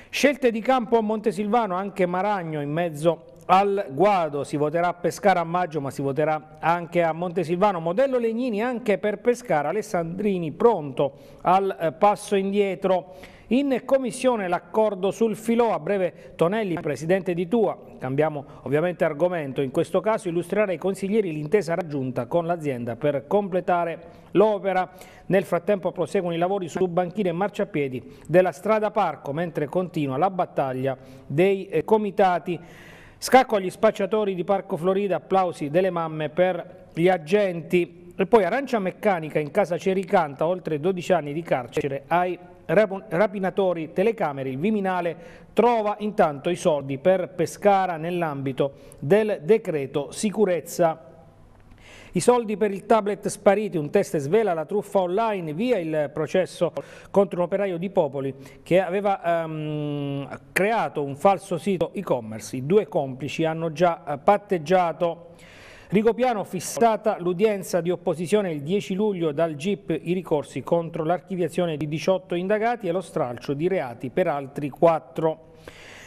Scelte di campo a Montesilvano, anche Maragno in mezzo al guado, si voterà a Pescara a maggio ma si voterà anche a Montesilvano, modello Legnini anche per Pescara, Alessandrini pronto al eh, passo indietro. In commissione l'accordo sul filò, a breve Tonelli, presidente di Tua, cambiamo ovviamente argomento, in questo caso illustrerà ai consiglieri l'intesa raggiunta con l'azienda per completare l'opera. Nel frattempo proseguono i lavori su banchine e marciapiedi della strada Parco, mentre continua la battaglia dei eh, comitati. Scacco agli spacciatori di Parco Florida, applausi delle mamme per gli agenti. E poi arancia meccanica in casa Cericanta, oltre 12 anni di carcere ai rapinatori telecamere, il Viminale trova intanto i soldi per Pescara nell'ambito del decreto sicurezza i soldi per il tablet spariti, un test svela la truffa online, via il processo contro un operaio di Popoli che aveva um, creato un falso sito e-commerce. I due complici hanno già eh, patteggiato Rigopiano fissata l'udienza di opposizione il 10 luglio dal GIP i ricorsi contro l'archiviazione di 18 indagati e lo stralcio di reati per altri 4.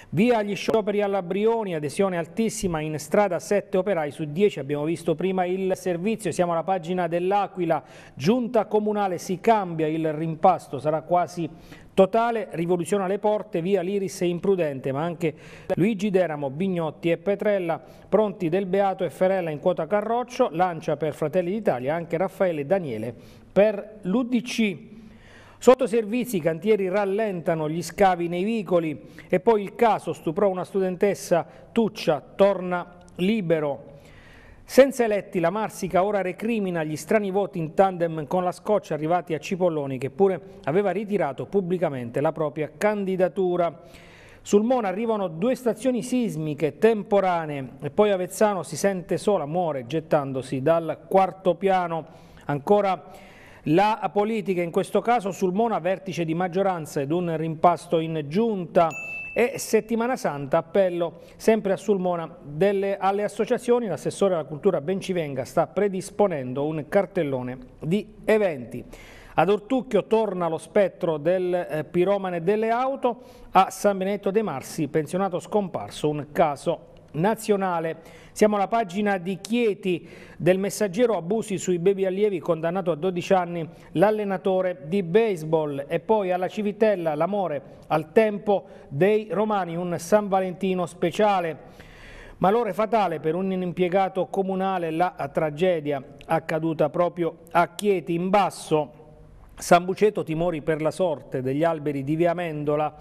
Via gli scioperi alla Brioni, adesione altissima in strada 7 operai su 10, abbiamo visto prima il servizio, siamo alla pagina dell'Aquila, giunta comunale si cambia il rimpasto, sarà quasi Totale rivoluzione alle porte, via Liris e Imprudente, ma anche Luigi Deramo, Bignotti e Petrella, pronti del Beato e Ferella in quota Carroccio, lancia per Fratelli d'Italia anche Raffaele e Daniele per l'UDC. Sotto servizi i cantieri rallentano gli scavi nei vicoli e poi il caso stuprò una studentessa Tuccia, torna libero. Senza eletti la Marsica ora recrimina gli strani voti in tandem con la Scoccia arrivati a Cipolloni che pure aveva ritirato pubblicamente la propria candidatura. Sul Mona arrivano due stazioni sismiche temporanee e poi Avezzano si sente sola, muore gettandosi dal quarto piano. Ancora la politica, in questo caso sul Mona vertice di maggioranza ed un rimpasto in giunta e Settimana Santa, appello sempre a Sulmona delle, alle associazioni, l'assessore alla cultura Bencivenga sta predisponendo un cartellone di eventi. Ad Ortucchio torna lo spettro del eh, piromane delle auto, a San Benedetto dei Marsi, pensionato scomparso, un caso nazionale. Siamo alla pagina di Chieti del messaggero abusi sui bevi allievi condannato a 12 anni l'allenatore di baseball e poi alla Civitella l'amore al tempo dei romani, un San Valentino speciale. Malore fatale per un impiegato comunale la tragedia accaduta proprio a Chieti in basso. San Buceto timori per la sorte degli alberi di Via Mendola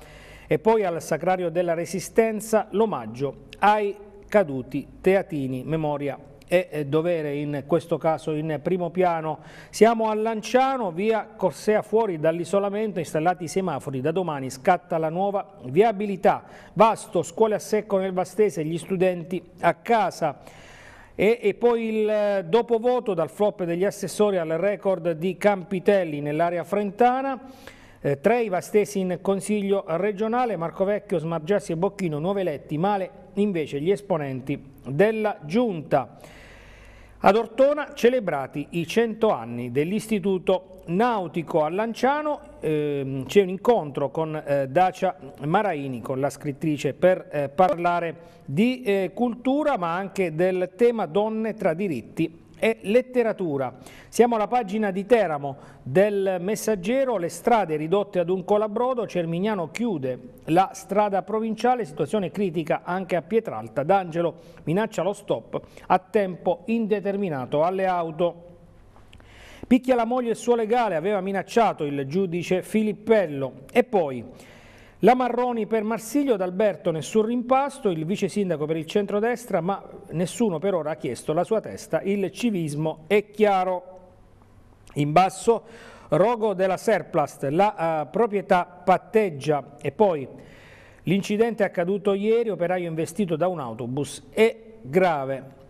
e poi al Sacrario della Resistenza l'omaggio ai caduti teatini, memoria e dovere in questo caso in primo piano. Siamo a Lanciano, via Corsea fuori dall'isolamento, installati i semafori, da domani scatta la nuova viabilità. Vasto, scuole a secco nel Vastese, gli studenti a casa. E, e poi il eh, dopovoto dal flop degli assessori al record di Campitelli nell'area frentana. Eh, Treiva stesi in Consiglio regionale, Marco Vecchio, Smargiassi e Bocchino, nuove eletti, male invece gli esponenti della Giunta. Ad Ortona celebrati i 100 anni dell'Istituto Nautico a Lanciano, ehm, c'è un incontro con eh, Dacia Maraini, con la scrittrice, per eh, parlare di eh, cultura ma anche del tema donne tra diritti e letteratura. Siamo alla pagina di Teramo del Messaggero, le strade ridotte ad un colabrodo, Cermignano chiude la strada provinciale, situazione critica anche a Pietralta, D'Angelo minaccia lo stop a tempo indeterminato alle auto. Picchia la moglie e il suo legale, aveva minacciato il giudice Filippello e poi... La Marroni per Marsiglio, D'Alberto nessun rimpasto, il vice sindaco per il centrodestra, ma nessuno per ora ha chiesto la sua testa, il civismo è chiaro. In basso, rogo della Serplast, la uh, proprietà patteggia e poi l'incidente accaduto ieri, operaio investito da un autobus, è grave.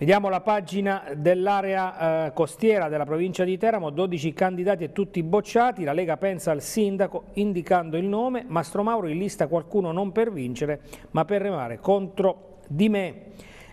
Vediamo la pagina dell'area eh, costiera della provincia di Teramo, 12 candidati e tutti bocciati, la Lega pensa al sindaco indicando il nome, Mastro Mauro in lista qualcuno non per vincere ma per remare contro di me.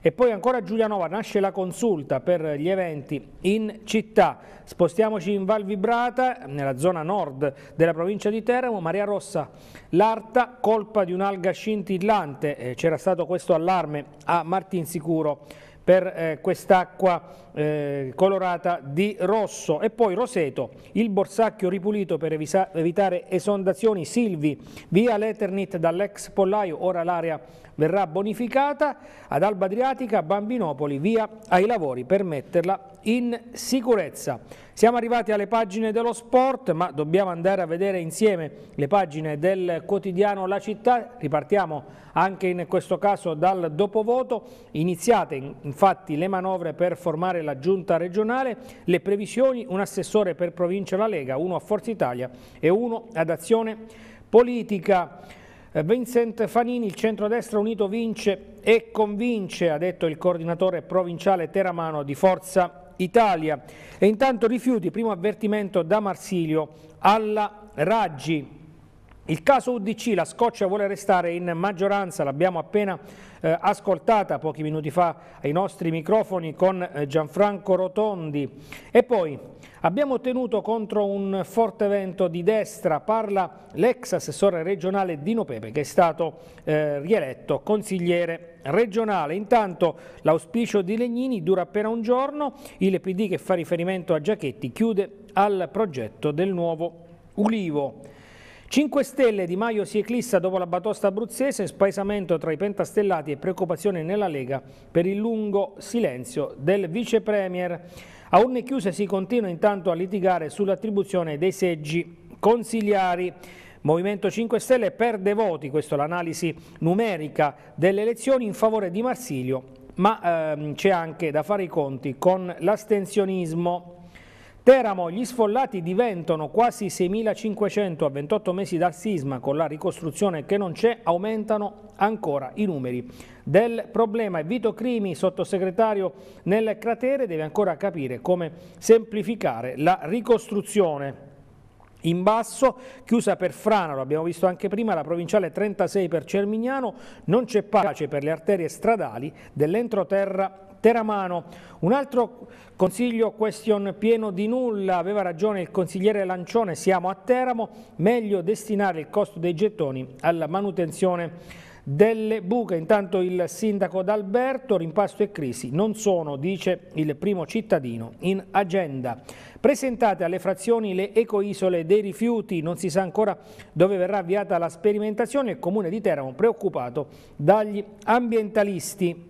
E poi ancora a Giulianova nasce la consulta per gli eventi in città. Spostiamoci in Val Vibrata, nella zona nord della provincia di Teramo, Maria Rossa, l'Arta, colpa di un'alga scintillante. Eh, c'era stato questo allarme a Martinsicuro per eh, quest'acqua eh, colorata di rosso e poi Roseto, il borsacchio ripulito per evitare esondazioni Silvi, via Leternit dall'ex pollaio, ora l'area verrà bonificata, ad Alba Adriatica Bambinopoli via ai lavori per metterla in sicurezza. Siamo arrivati alle pagine dello sport, ma dobbiamo andare a vedere insieme le pagine del quotidiano La Città. Ripartiamo anche in questo caso dal dopovoto. Iniziate infatti le manovre per formare la giunta regionale, le previsioni, un assessore per provincia La Lega, uno a Forza Italia e uno ad Azione Politica. Eh, Vincent Fanini, il centrodestra unito vince e convince, ha detto il coordinatore provinciale Teramano di Forza Italia. E intanto rifiuti, primo avvertimento da Marsilio alla Raggi. Il caso UDC, la Scoccia vuole restare in maggioranza, l'abbiamo appena eh, ascoltata pochi minuti fa ai nostri microfoni con eh, Gianfranco Rotondi. E poi abbiamo tenuto contro un forte vento di destra, parla l'ex assessore regionale Dino Pepe che è stato eh, rieletto consigliere regionale. Intanto l'auspicio di Legnini dura appena un giorno, il PD che fa riferimento a Giachetti chiude al progetto del nuovo Ulivo. 5 Stelle Di Maio si eclissa dopo la batosta abruzzese, spaesamento tra i pentastellati e preoccupazione nella Lega per il lungo silenzio del vice premier. A urne chiuse si continua intanto a litigare sull'attribuzione dei seggi consigliari. Movimento 5 Stelle perde voti, questa è l'analisi numerica delle elezioni in favore di Marsilio, ma ehm, c'è anche da fare i conti con l'astensionismo. Teramo, gli sfollati diventano quasi 6.500 a 28 mesi dal sisma, con la ricostruzione che non c'è aumentano ancora i numeri del problema. E Vito Crimi, sottosegretario nel cratere, deve ancora capire come semplificare la ricostruzione. In basso, chiusa per Frana, lo abbiamo visto anche prima, la provinciale 36 per Cermignano, non c'è pace per le arterie stradali dell'entroterra Teramano. Un altro consiglio question pieno di nulla, aveva ragione il consigliere Lancione, siamo a Teramo, meglio destinare il costo dei gettoni alla manutenzione delle buche. Intanto il sindaco d'Alberto, rimpasto e crisi non sono, dice il primo cittadino, in agenda. Presentate alle frazioni le ecoisole dei rifiuti, non si sa ancora dove verrà avviata la sperimentazione, il comune di Teramo preoccupato dagli ambientalisti.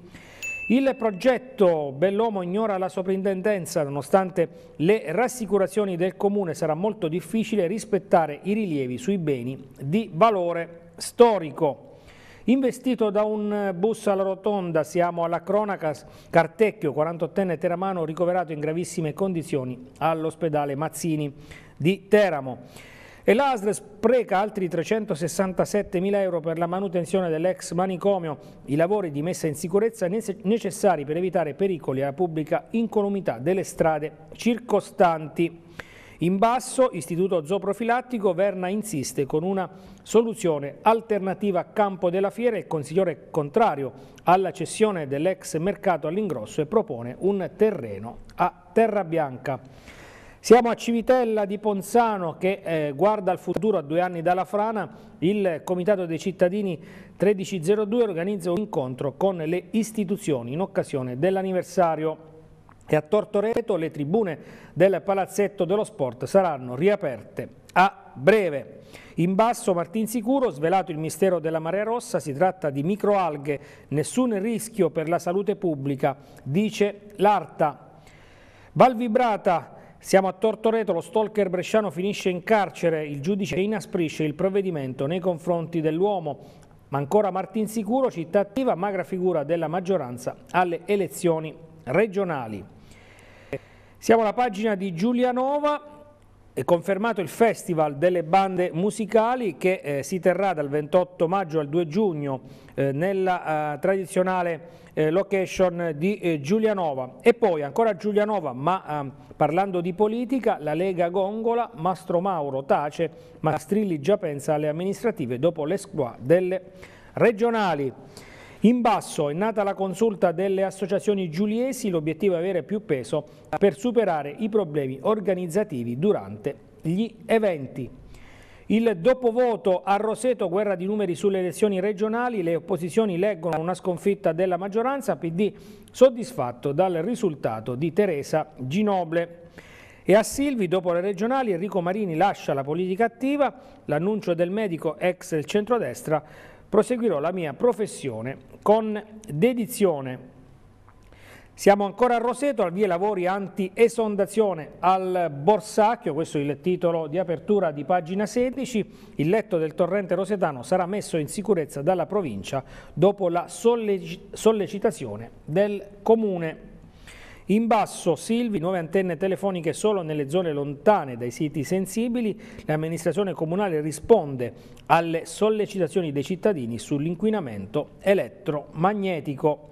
Il progetto Bellomo ignora la soprintendenza, nonostante le rassicurazioni del Comune sarà molto difficile rispettare i rilievi sui beni di valore storico. Investito da un bus alla rotonda, siamo alla cronaca, Cartecchio, 48enne teramano, ricoverato in gravissime condizioni all'ospedale Mazzini di Teramo. E l'ASL spreca altri 367 mila euro per la manutenzione dell'ex manicomio, i lavori di messa in sicurezza necessari per evitare pericoli alla pubblica incolumità delle strade circostanti. In basso, Istituto Zooprofilattico, Verna insiste con una soluzione alternativa a Campo della Fiera. Il consigliere contrario alla cessione dell'ex mercato all'ingrosso e propone un terreno a Terra Bianca. Siamo a Civitella di Ponzano che eh, guarda al futuro a due anni dalla frana. Il Comitato dei Cittadini 1302 organizza un incontro con le istituzioni in occasione dell'anniversario. E a Tortoreto le tribune del Palazzetto dello Sport saranno riaperte a breve. In basso Martin Sicuro, svelato il mistero della marea rossa, si tratta di microalghe, nessun rischio per la salute pubblica, dice l'Arta. Valvibrata siamo a Tortoreto, lo stalker bresciano finisce in carcere, il giudice inasprisce il provvedimento nei confronti dell'uomo, ma ancora Martin Sicuro, città attiva, magra figura della maggioranza alle elezioni regionali. Siamo alla pagina di Giulianova, è confermato il Festival delle Bande Musicali che eh, si terrà dal 28 maggio al 2 giugno eh, nella eh, tradizionale eh, location di eh, Giulianova. E poi ancora Giulianova, ma eh, parlando di politica, la Lega Gongola, Mastro Mauro tace, ma Strilli già pensa alle amministrative dopo l'esclua delle regionali. In basso è nata la consulta delle associazioni giuliesi, l'obiettivo è avere più peso per superare i problemi organizzativi durante gli eventi. Il dopovoto a Roseto, guerra di numeri sulle elezioni regionali, le opposizioni leggono una sconfitta della maggioranza, PD soddisfatto dal risultato di Teresa Ginoble. E a Silvi, dopo le regionali, Enrico Marini lascia la politica attiva, l'annuncio del medico ex centrodestra, proseguirò la mia professione con dedizione. Siamo ancora a Roseto, al via lavori anti-esondazione al Borsacchio, questo è il titolo di apertura di pagina 16. Il letto del torrente rosetano sarà messo in sicurezza dalla provincia dopo la sollecitazione del comune. In basso Silvi, nuove antenne telefoniche solo nelle zone lontane dai siti sensibili. L'amministrazione comunale risponde alle sollecitazioni dei cittadini sull'inquinamento elettromagnetico.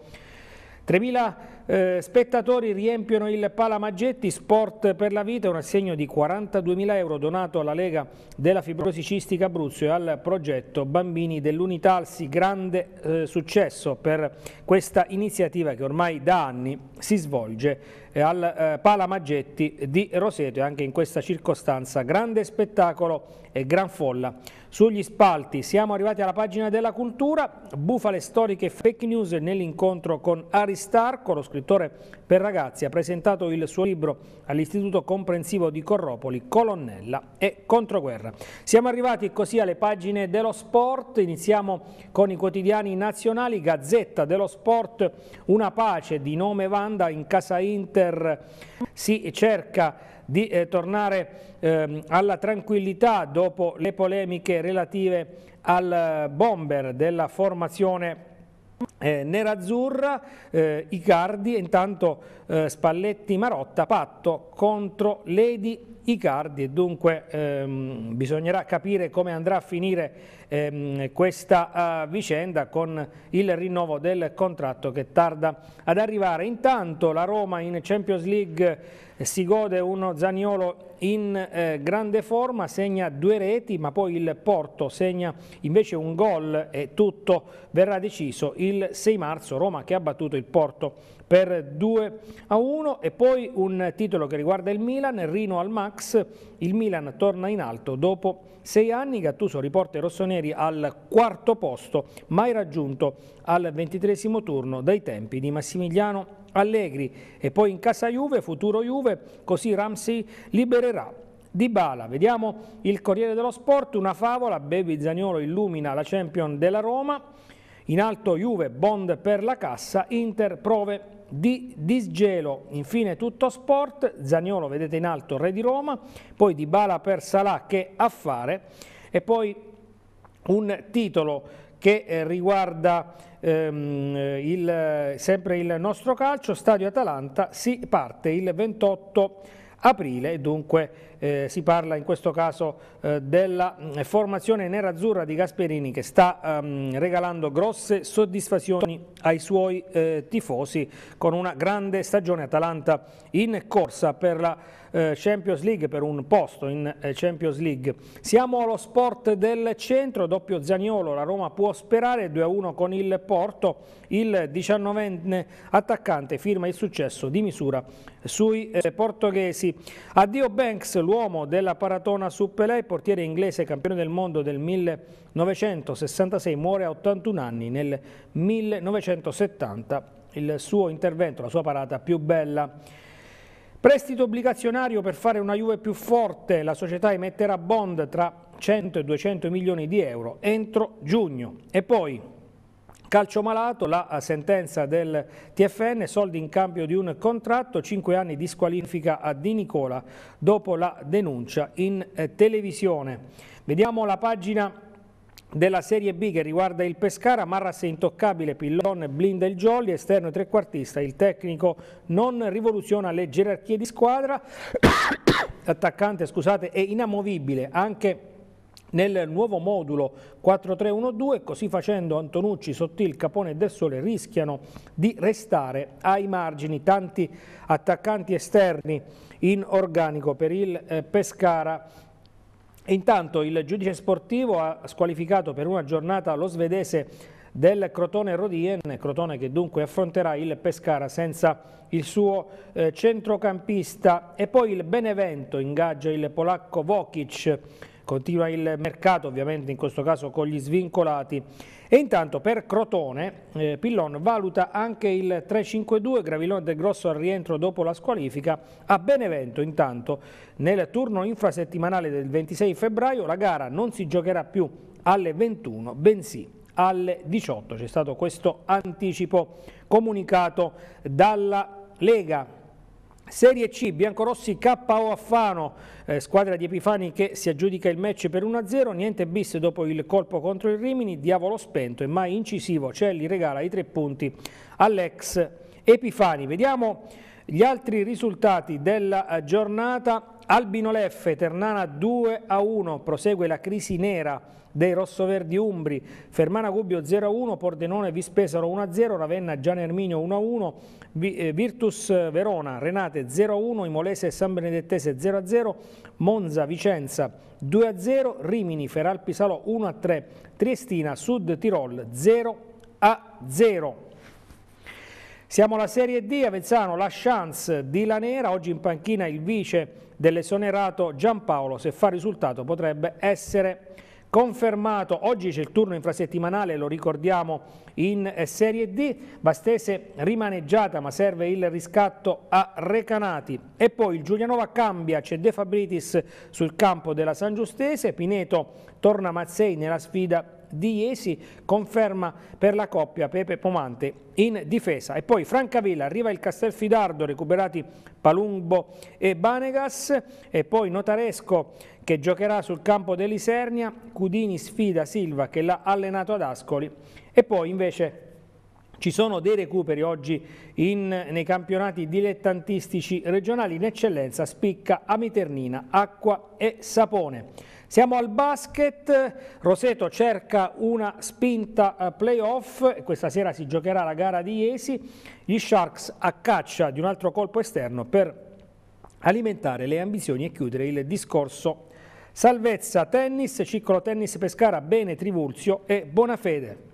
3.000 eh, spettatori riempiono il Palamaggetti, Sport per la Vita, un assegno di 42.000 euro donato alla Lega della Fibrosi Cistica Abruzzo e al progetto Bambini dell'Unitalsi. Grande eh, successo per questa iniziativa che ormai da anni si svolge eh, al eh, Palamaggetti di Roseto e anche in questa circostanza grande spettacolo e gran folla sugli spalti. Siamo arrivati alla pagina della cultura, bufale storiche e fake news nell'incontro con Aristarco, lo scrittore per ragazzi ha presentato il suo libro all'Istituto Comprensivo di Corropoli, Colonnella e Controguerra. Siamo arrivati così alle pagine dello sport, iniziamo con i quotidiani nazionali, Gazzetta dello Sport, una pace di nome Vanda in casa Inter, si cerca di eh, tornare eh, alla tranquillità dopo le polemiche relative al bomber della formazione eh, nerazzurra, eh, Icardi, intanto eh, Spalletti Marotta, patto contro Lady Icardi e dunque ehm, bisognerà capire come andrà a finire ehm, questa eh, vicenda con il rinnovo del contratto che tarda ad arrivare. Intanto la Roma in Champions League eh, si gode uno Zaniolo in eh, grande forma, segna due reti, ma poi il Porto segna invece un gol e tutto verrà deciso il 6 marzo, Roma che ha battuto il Porto per 2 a 1 e poi un titolo che riguarda il Milan, Rino al Max, il Milan torna in alto dopo 6 anni, Gattuso riporta i rossoneri al quarto posto, mai raggiunto al ventitresimo turno dai tempi di Massimiliano Allegri e poi in casa Juve, futuro Juve, così Ramsey libererà di Bala. Vediamo il Corriere dello Sport, una favola, Bevi Zagnolo illumina la champion della Roma, in alto Juve, bond per la cassa, Inter prove di disgelo, infine tutto sport, Zagnolo vedete in alto Re di Roma, poi Di Bala per Salah che affare e poi un titolo che eh, riguarda ehm, il, sempre il nostro calcio, Stadio Atalanta, si parte il 28 aprile, dunque eh, si parla in questo caso eh, della mm, formazione nerazzurra di Gasperini che sta ehm, regalando grosse soddisfazioni ai suoi eh, tifosi con una grande stagione Atalanta in corsa per la eh, Champions League, per un posto in eh, Champions League. Siamo allo sport del centro, doppio Zaniolo, la Roma può sperare 2-1 con il Porto, il 19enne attaccante firma il successo di misura sui eh, portoghesi. Addio Banks, l'uomo della paratona su Pelé, portiere inglese campione del mondo del 1966, muore a 81 anni nel 1970. Il suo intervento, la sua parata più bella. Prestito obbligazionario per fare una Juve più forte, la società emetterà bond tra 100 e 200 milioni di euro entro giugno. E poi Calcio malato, la sentenza del TFN, soldi in cambio di un contratto, 5 anni di squalifica a Di Nicola dopo la denuncia in eh, televisione. Vediamo la pagina della Serie B che riguarda il Pescara, Marras è intoccabile, Pillon blinda il Jolly, esterno e trequartista, il tecnico non rivoluziona le gerarchie di squadra, [coughs] attaccante scusate, è inamovibile anche nel nuovo modulo 4-3-1-2, così facendo Antonucci, Sottil, Capone e Del Sole rischiano di restare ai margini tanti attaccanti esterni in organico per il eh, Pescara Intanto il giudice sportivo ha squalificato per una giornata lo svedese del Crotone Rodien, Crotone che dunque affronterà il Pescara senza il suo eh, centrocampista e poi il Benevento ingaggia il polacco Vokic Continua il mercato ovviamente in questo caso con gli svincolati. E intanto per Crotone, eh, Pillon valuta anche il 3-5-2, Gravillon del Grosso al rientro dopo la squalifica. A Benevento intanto nel turno infrasettimanale del 26 febbraio la gara non si giocherà più alle 21, bensì alle 18. C'è stato questo anticipo comunicato dalla Lega. Serie C, Biancorossi KO Affano, eh, squadra di Epifani che si aggiudica il match per 1-0, niente bis dopo il colpo contro il Rimini, diavolo spento e mai incisivo, Celli regala i tre punti all'ex Epifani. Vediamo gli altri risultati della eh, giornata, Albino Leffe, Ternana 2-1, prosegue la crisi nera dei rossoverdi Umbri, Fermana Gubbio 0-1, Pordenone Vispesaro 1-0, Ravenna Gian Erminio 1-1, eh, Virtus eh, Verona, Renate 0-1, Imolese San Benedettese 0-0, Monza Vicenza 2-0, Rimini Feralpi Salò 1-3, Triestina Sud Tirol 0-0. Siamo alla Serie D, Avezzano, la chance di La Nera, oggi in panchina il vice dell'esonerato Giampaolo, se fa risultato potrebbe essere confermato, oggi c'è il turno infrasettimanale, lo ricordiamo in eh, Serie D, Bastese rimaneggiata ma serve il riscatto a Recanati e poi il Giulianova cambia, c'è De Fabritis sul campo della San Giustese, Pineto torna Mazzei nella sfida di Iesi, conferma per la coppia Pepe Pomante in difesa. E poi Francavilla, arriva il Castelfidardo, recuperati Palumbo e Banegas, e poi Notaresco che giocherà sul campo dell'Isernia, Cudini sfida Silva che l'ha allenato ad Ascoli, e poi invece ci sono dei recuperi oggi in, nei campionati dilettantistici regionali, in eccellenza spicca Amiternina, Acqua e Sapone. Siamo al basket, Roseto cerca una spinta eh, playoff, questa sera si giocherà la gara di Iesi, gli Sharks a caccia di un altro colpo esterno per alimentare le ambizioni e chiudere il discorso salvezza tennis, ciclo tennis Pescara, Bene Trivulzio e Bonafede.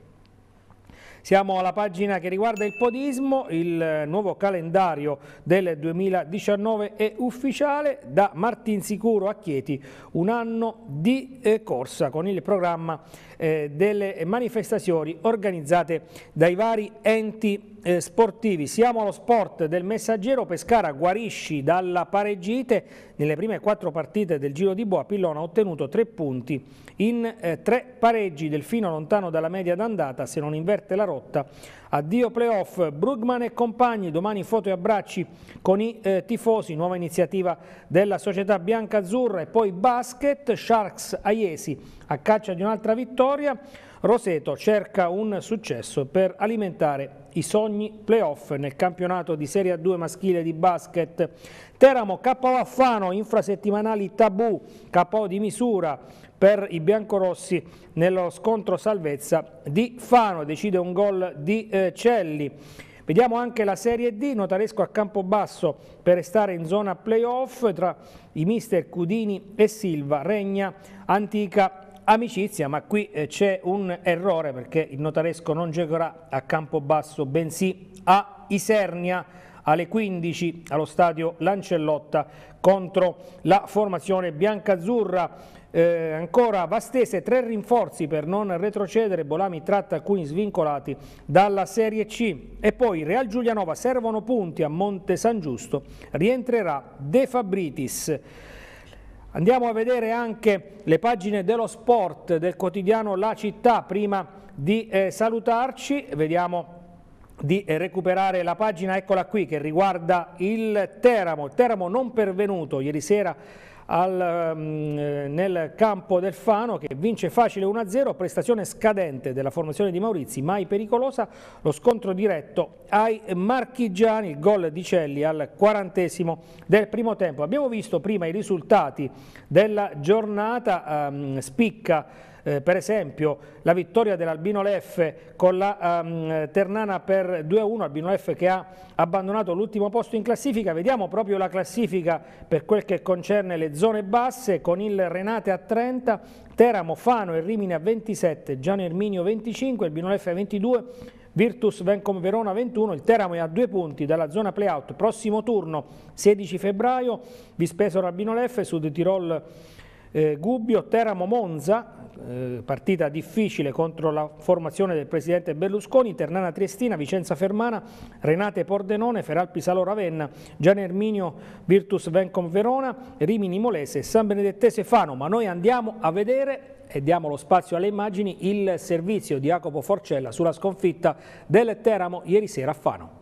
Siamo alla pagina che riguarda il podismo, il nuovo calendario del 2019 è ufficiale da Martinsicuro a Chieti, un anno di eh, corsa con il programma eh, delle manifestazioni organizzate dai vari enti eh, sportivi. Siamo allo sport del messaggero, Pescara guarisci dalla pareggite. Nelle prime quattro partite del Giro di Boa Pillona ha ottenuto tre punti in eh, tre pareggi. Delfino lontano dalla media d'andata, se non inverte la rotta. Addio playoff, Brugman e compagni, domani foto e abbracci con i eh, tifosi, nuova iniziativa della società bianca-azzurra e poi basket, Sharks Aiesi a caccia di un'altra vittoria. Roseto cerca un successo per alimentare i sogni playoff nel campionato di Serie A2 maschile di basket. Teramo, KO Affano, infrasettimanali tabù, KO di misura per i biancorossi nello scontro salvezza di Fano, decide un gol di eh, Celli. Vediamo anche la Serie D, Notaresco a campo basso per restare in zona playoff tra i mister Cudini e Silva, Regna, Antica amicizia, ma qui eh, c'è un errore perché il notaresco non giocherà a Campobasso, bensì a Isernia alle 15 allo stadio Lancellotta contro la formazione biancazzurra. Eh, ancora Vastese, tre rinforzi per non retrocedere, Bolami tratta alcuni svincolati dalla Serie C e poi Real Giulianova servono punti a Monte San Giusto, rientrerà De Fabritis. Andiamo a vedere anche le pagine dello sport del quotidiano La Città prima di eh, salutarci, vediamo di eh, recuperare la pagina, eccola qui, che riguarda il Teramo, il Teramo non pervenuto, ieri sera al, mm, eh, nel campo del Fano che vince facile 1-0, prestazione scadente della formazione di Maurizi, mai pericolosa, lo scontro diretto ai marchigiani, il gol di Celli al quarantesimo del primo tempo. Abbiamo visto prima i risultati della giornata, ehm, spicca eh, per esempio la vittoria dell'Albino Leffe con la ehm, Ternana per 2-1, Albino Leffe che ha abbandonato l'ultimo posto in classifica, vediamo proprio la classifica per quel che concerne le zone basse con il Renate a 30, Teramo, Fano e Rimini a 27, Gianni Erminio 25, Albino Leffe a 22, Virtus Vencom Verona 21, il Teramo è a due punti dalla zona playout, prossimo turno 16 febbraio, Vispesoro Albino Leffe, Sud Tirol eh, Gubbio, Teramo, Monza, eh, partita difficile contro la formazione del presidente Berlusconi, Ternana Triestina, Vicenza Fermana, Renate Pordenone, Feralpi Salo Ravenna, Gian Erminio Virtus Vencom Verona, Rimini Molese, San Benedettese Fano, ma noi andiamo a vedere e diamo lo spazio alle immagini il servizio di Jacopo Forcella sulla sconfitta del Teramo ieri sera a Fano.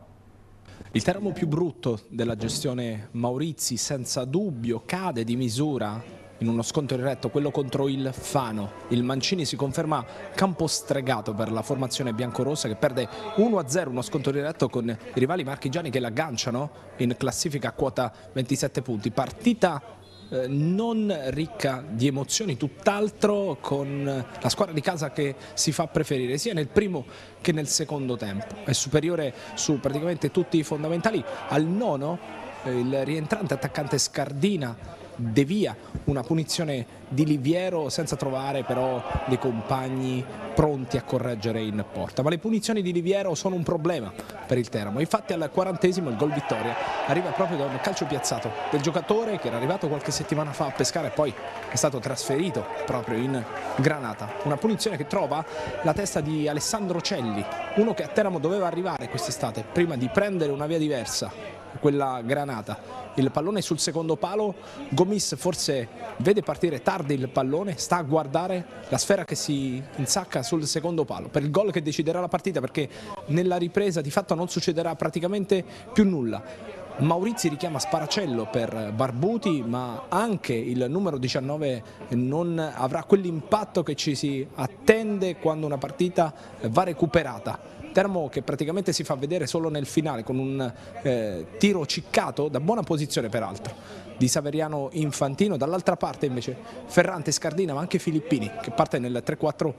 Il Teramo più brutto della gestione Maurizi senza dubbio cade di misura in uno scontro diretto, quello contro il Fano. Il Mancini si conferma campo stregato per la formazione biancorossa che perde 1-0 uno scontro diretto con i rivali marchigiani che l'agganciano in classifica a quota 27 punti. Partita eh, non ricca di emozioni, tutt'altro con la squadra di casa che si fa preferire sia nel primo che nel secondo tempo. È superiore su praticamente tutti i fondamentali al nono eh, il rientrante attaccante Scardina devia una punizione di Liviero senza trovare però dei compagni pronti a correggere in porta. Ma le punizioni di Liviero sono un problema per il Teramo. Infatti al quarantesimo il gol vittoria arriva proprio da un calcio piazzato del giocatore che era arrivato qualche settimana fa a pescare e poi è stato trasferito proprio in Granata. Una punizione che trova la testa di Alessandro Celli, uno che a Teramo doveva arrivare quest'estate prima di prendere una via diversa quella granata. Il pallone sul secondo palo, Gomis forse vede partire tardi il pallone, sta a guardare la sfera che si insacca sul secondo palo per il gol che deciderà la partita perché nella ripresa di fatto non succederà praticamente più nulla. Maurizi richiama Sparacello per Barbuti ma anche il numero 19 non avrà quell'impatto che ci si attende quando una partita va recuperata Termo che praticamente si fa vedere solo nel finale con un eh, tiro ciccato da buona posizione peraltro di Saveriano Infantino, dall'altra parte invece Ferrante, Scardina ma anche Filippini che parte nel 3-4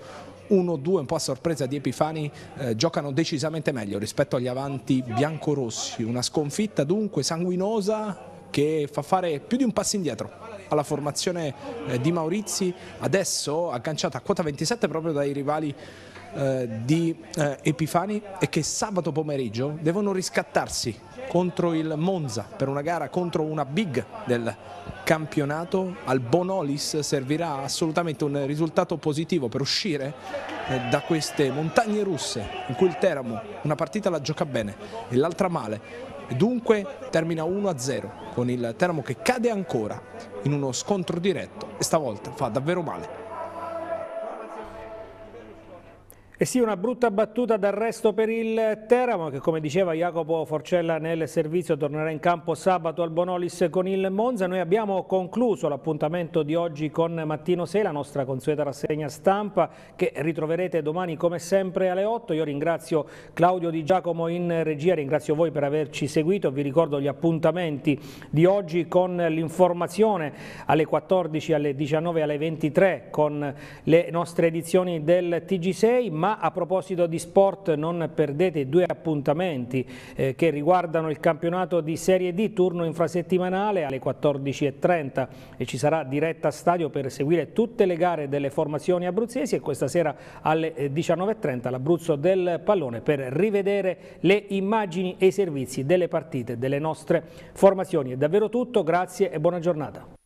1-2 un po' a sorpresa di Epifani eh, giocano decisamente meglio rispetto agli avanti biancorossi una sconfitta dunque sanguinosa che fa fare più di un passo indietro alla formazione eh, di Maurizi, adesso agganciata a quota 27 proprio dai rivali eh, di eh, Epifani e che sabato pomeriggio devono riscattarsi contro il Monza per una gara contro una big del campionato al Bonolis servirà assolutamente un risultato positivo per uscire da queste montagne russe in cui il Teramo una partita la gioca bene e l'altra male Dunque termina 1-0 con il Teramo che cade ancora in uno scontro diretto e stavolta fa davvero male E sì, una brutta battuta d'arresto per il Teramo che come diceva Jacopo Forcella nel servizio tornerà in campo sabato al Bonolis con il Monza. Noi abbiamo concluso l'appuntamento di oggi con Mattino 6, la nostra consueta rassegna stampa che ritroverete domani come sempre alle 8. Io ringrazio Claudio Di Giacomo in regia, ringrazio voi per averci seguito. Vi ricordo gli appuntamenti di oggi con l'informazione alle 14, alle 19, alle 23 con le nostre edizioni del TG6 a proposito di sport non perdete i due appuntamenti eh, che riguardano il campionato di Serie D, turno infrasettimanale alle 14.30 e ci sarà diretta stadio per seguire tutte le gare delle formazioni abruzzesi e questa sera alle 19.30 eh, l'Abruzzo del Pallone per rivedere le immagini e i servizi delle partite delle nostre formazioni. È davvero tutto, grazie e buona giornata.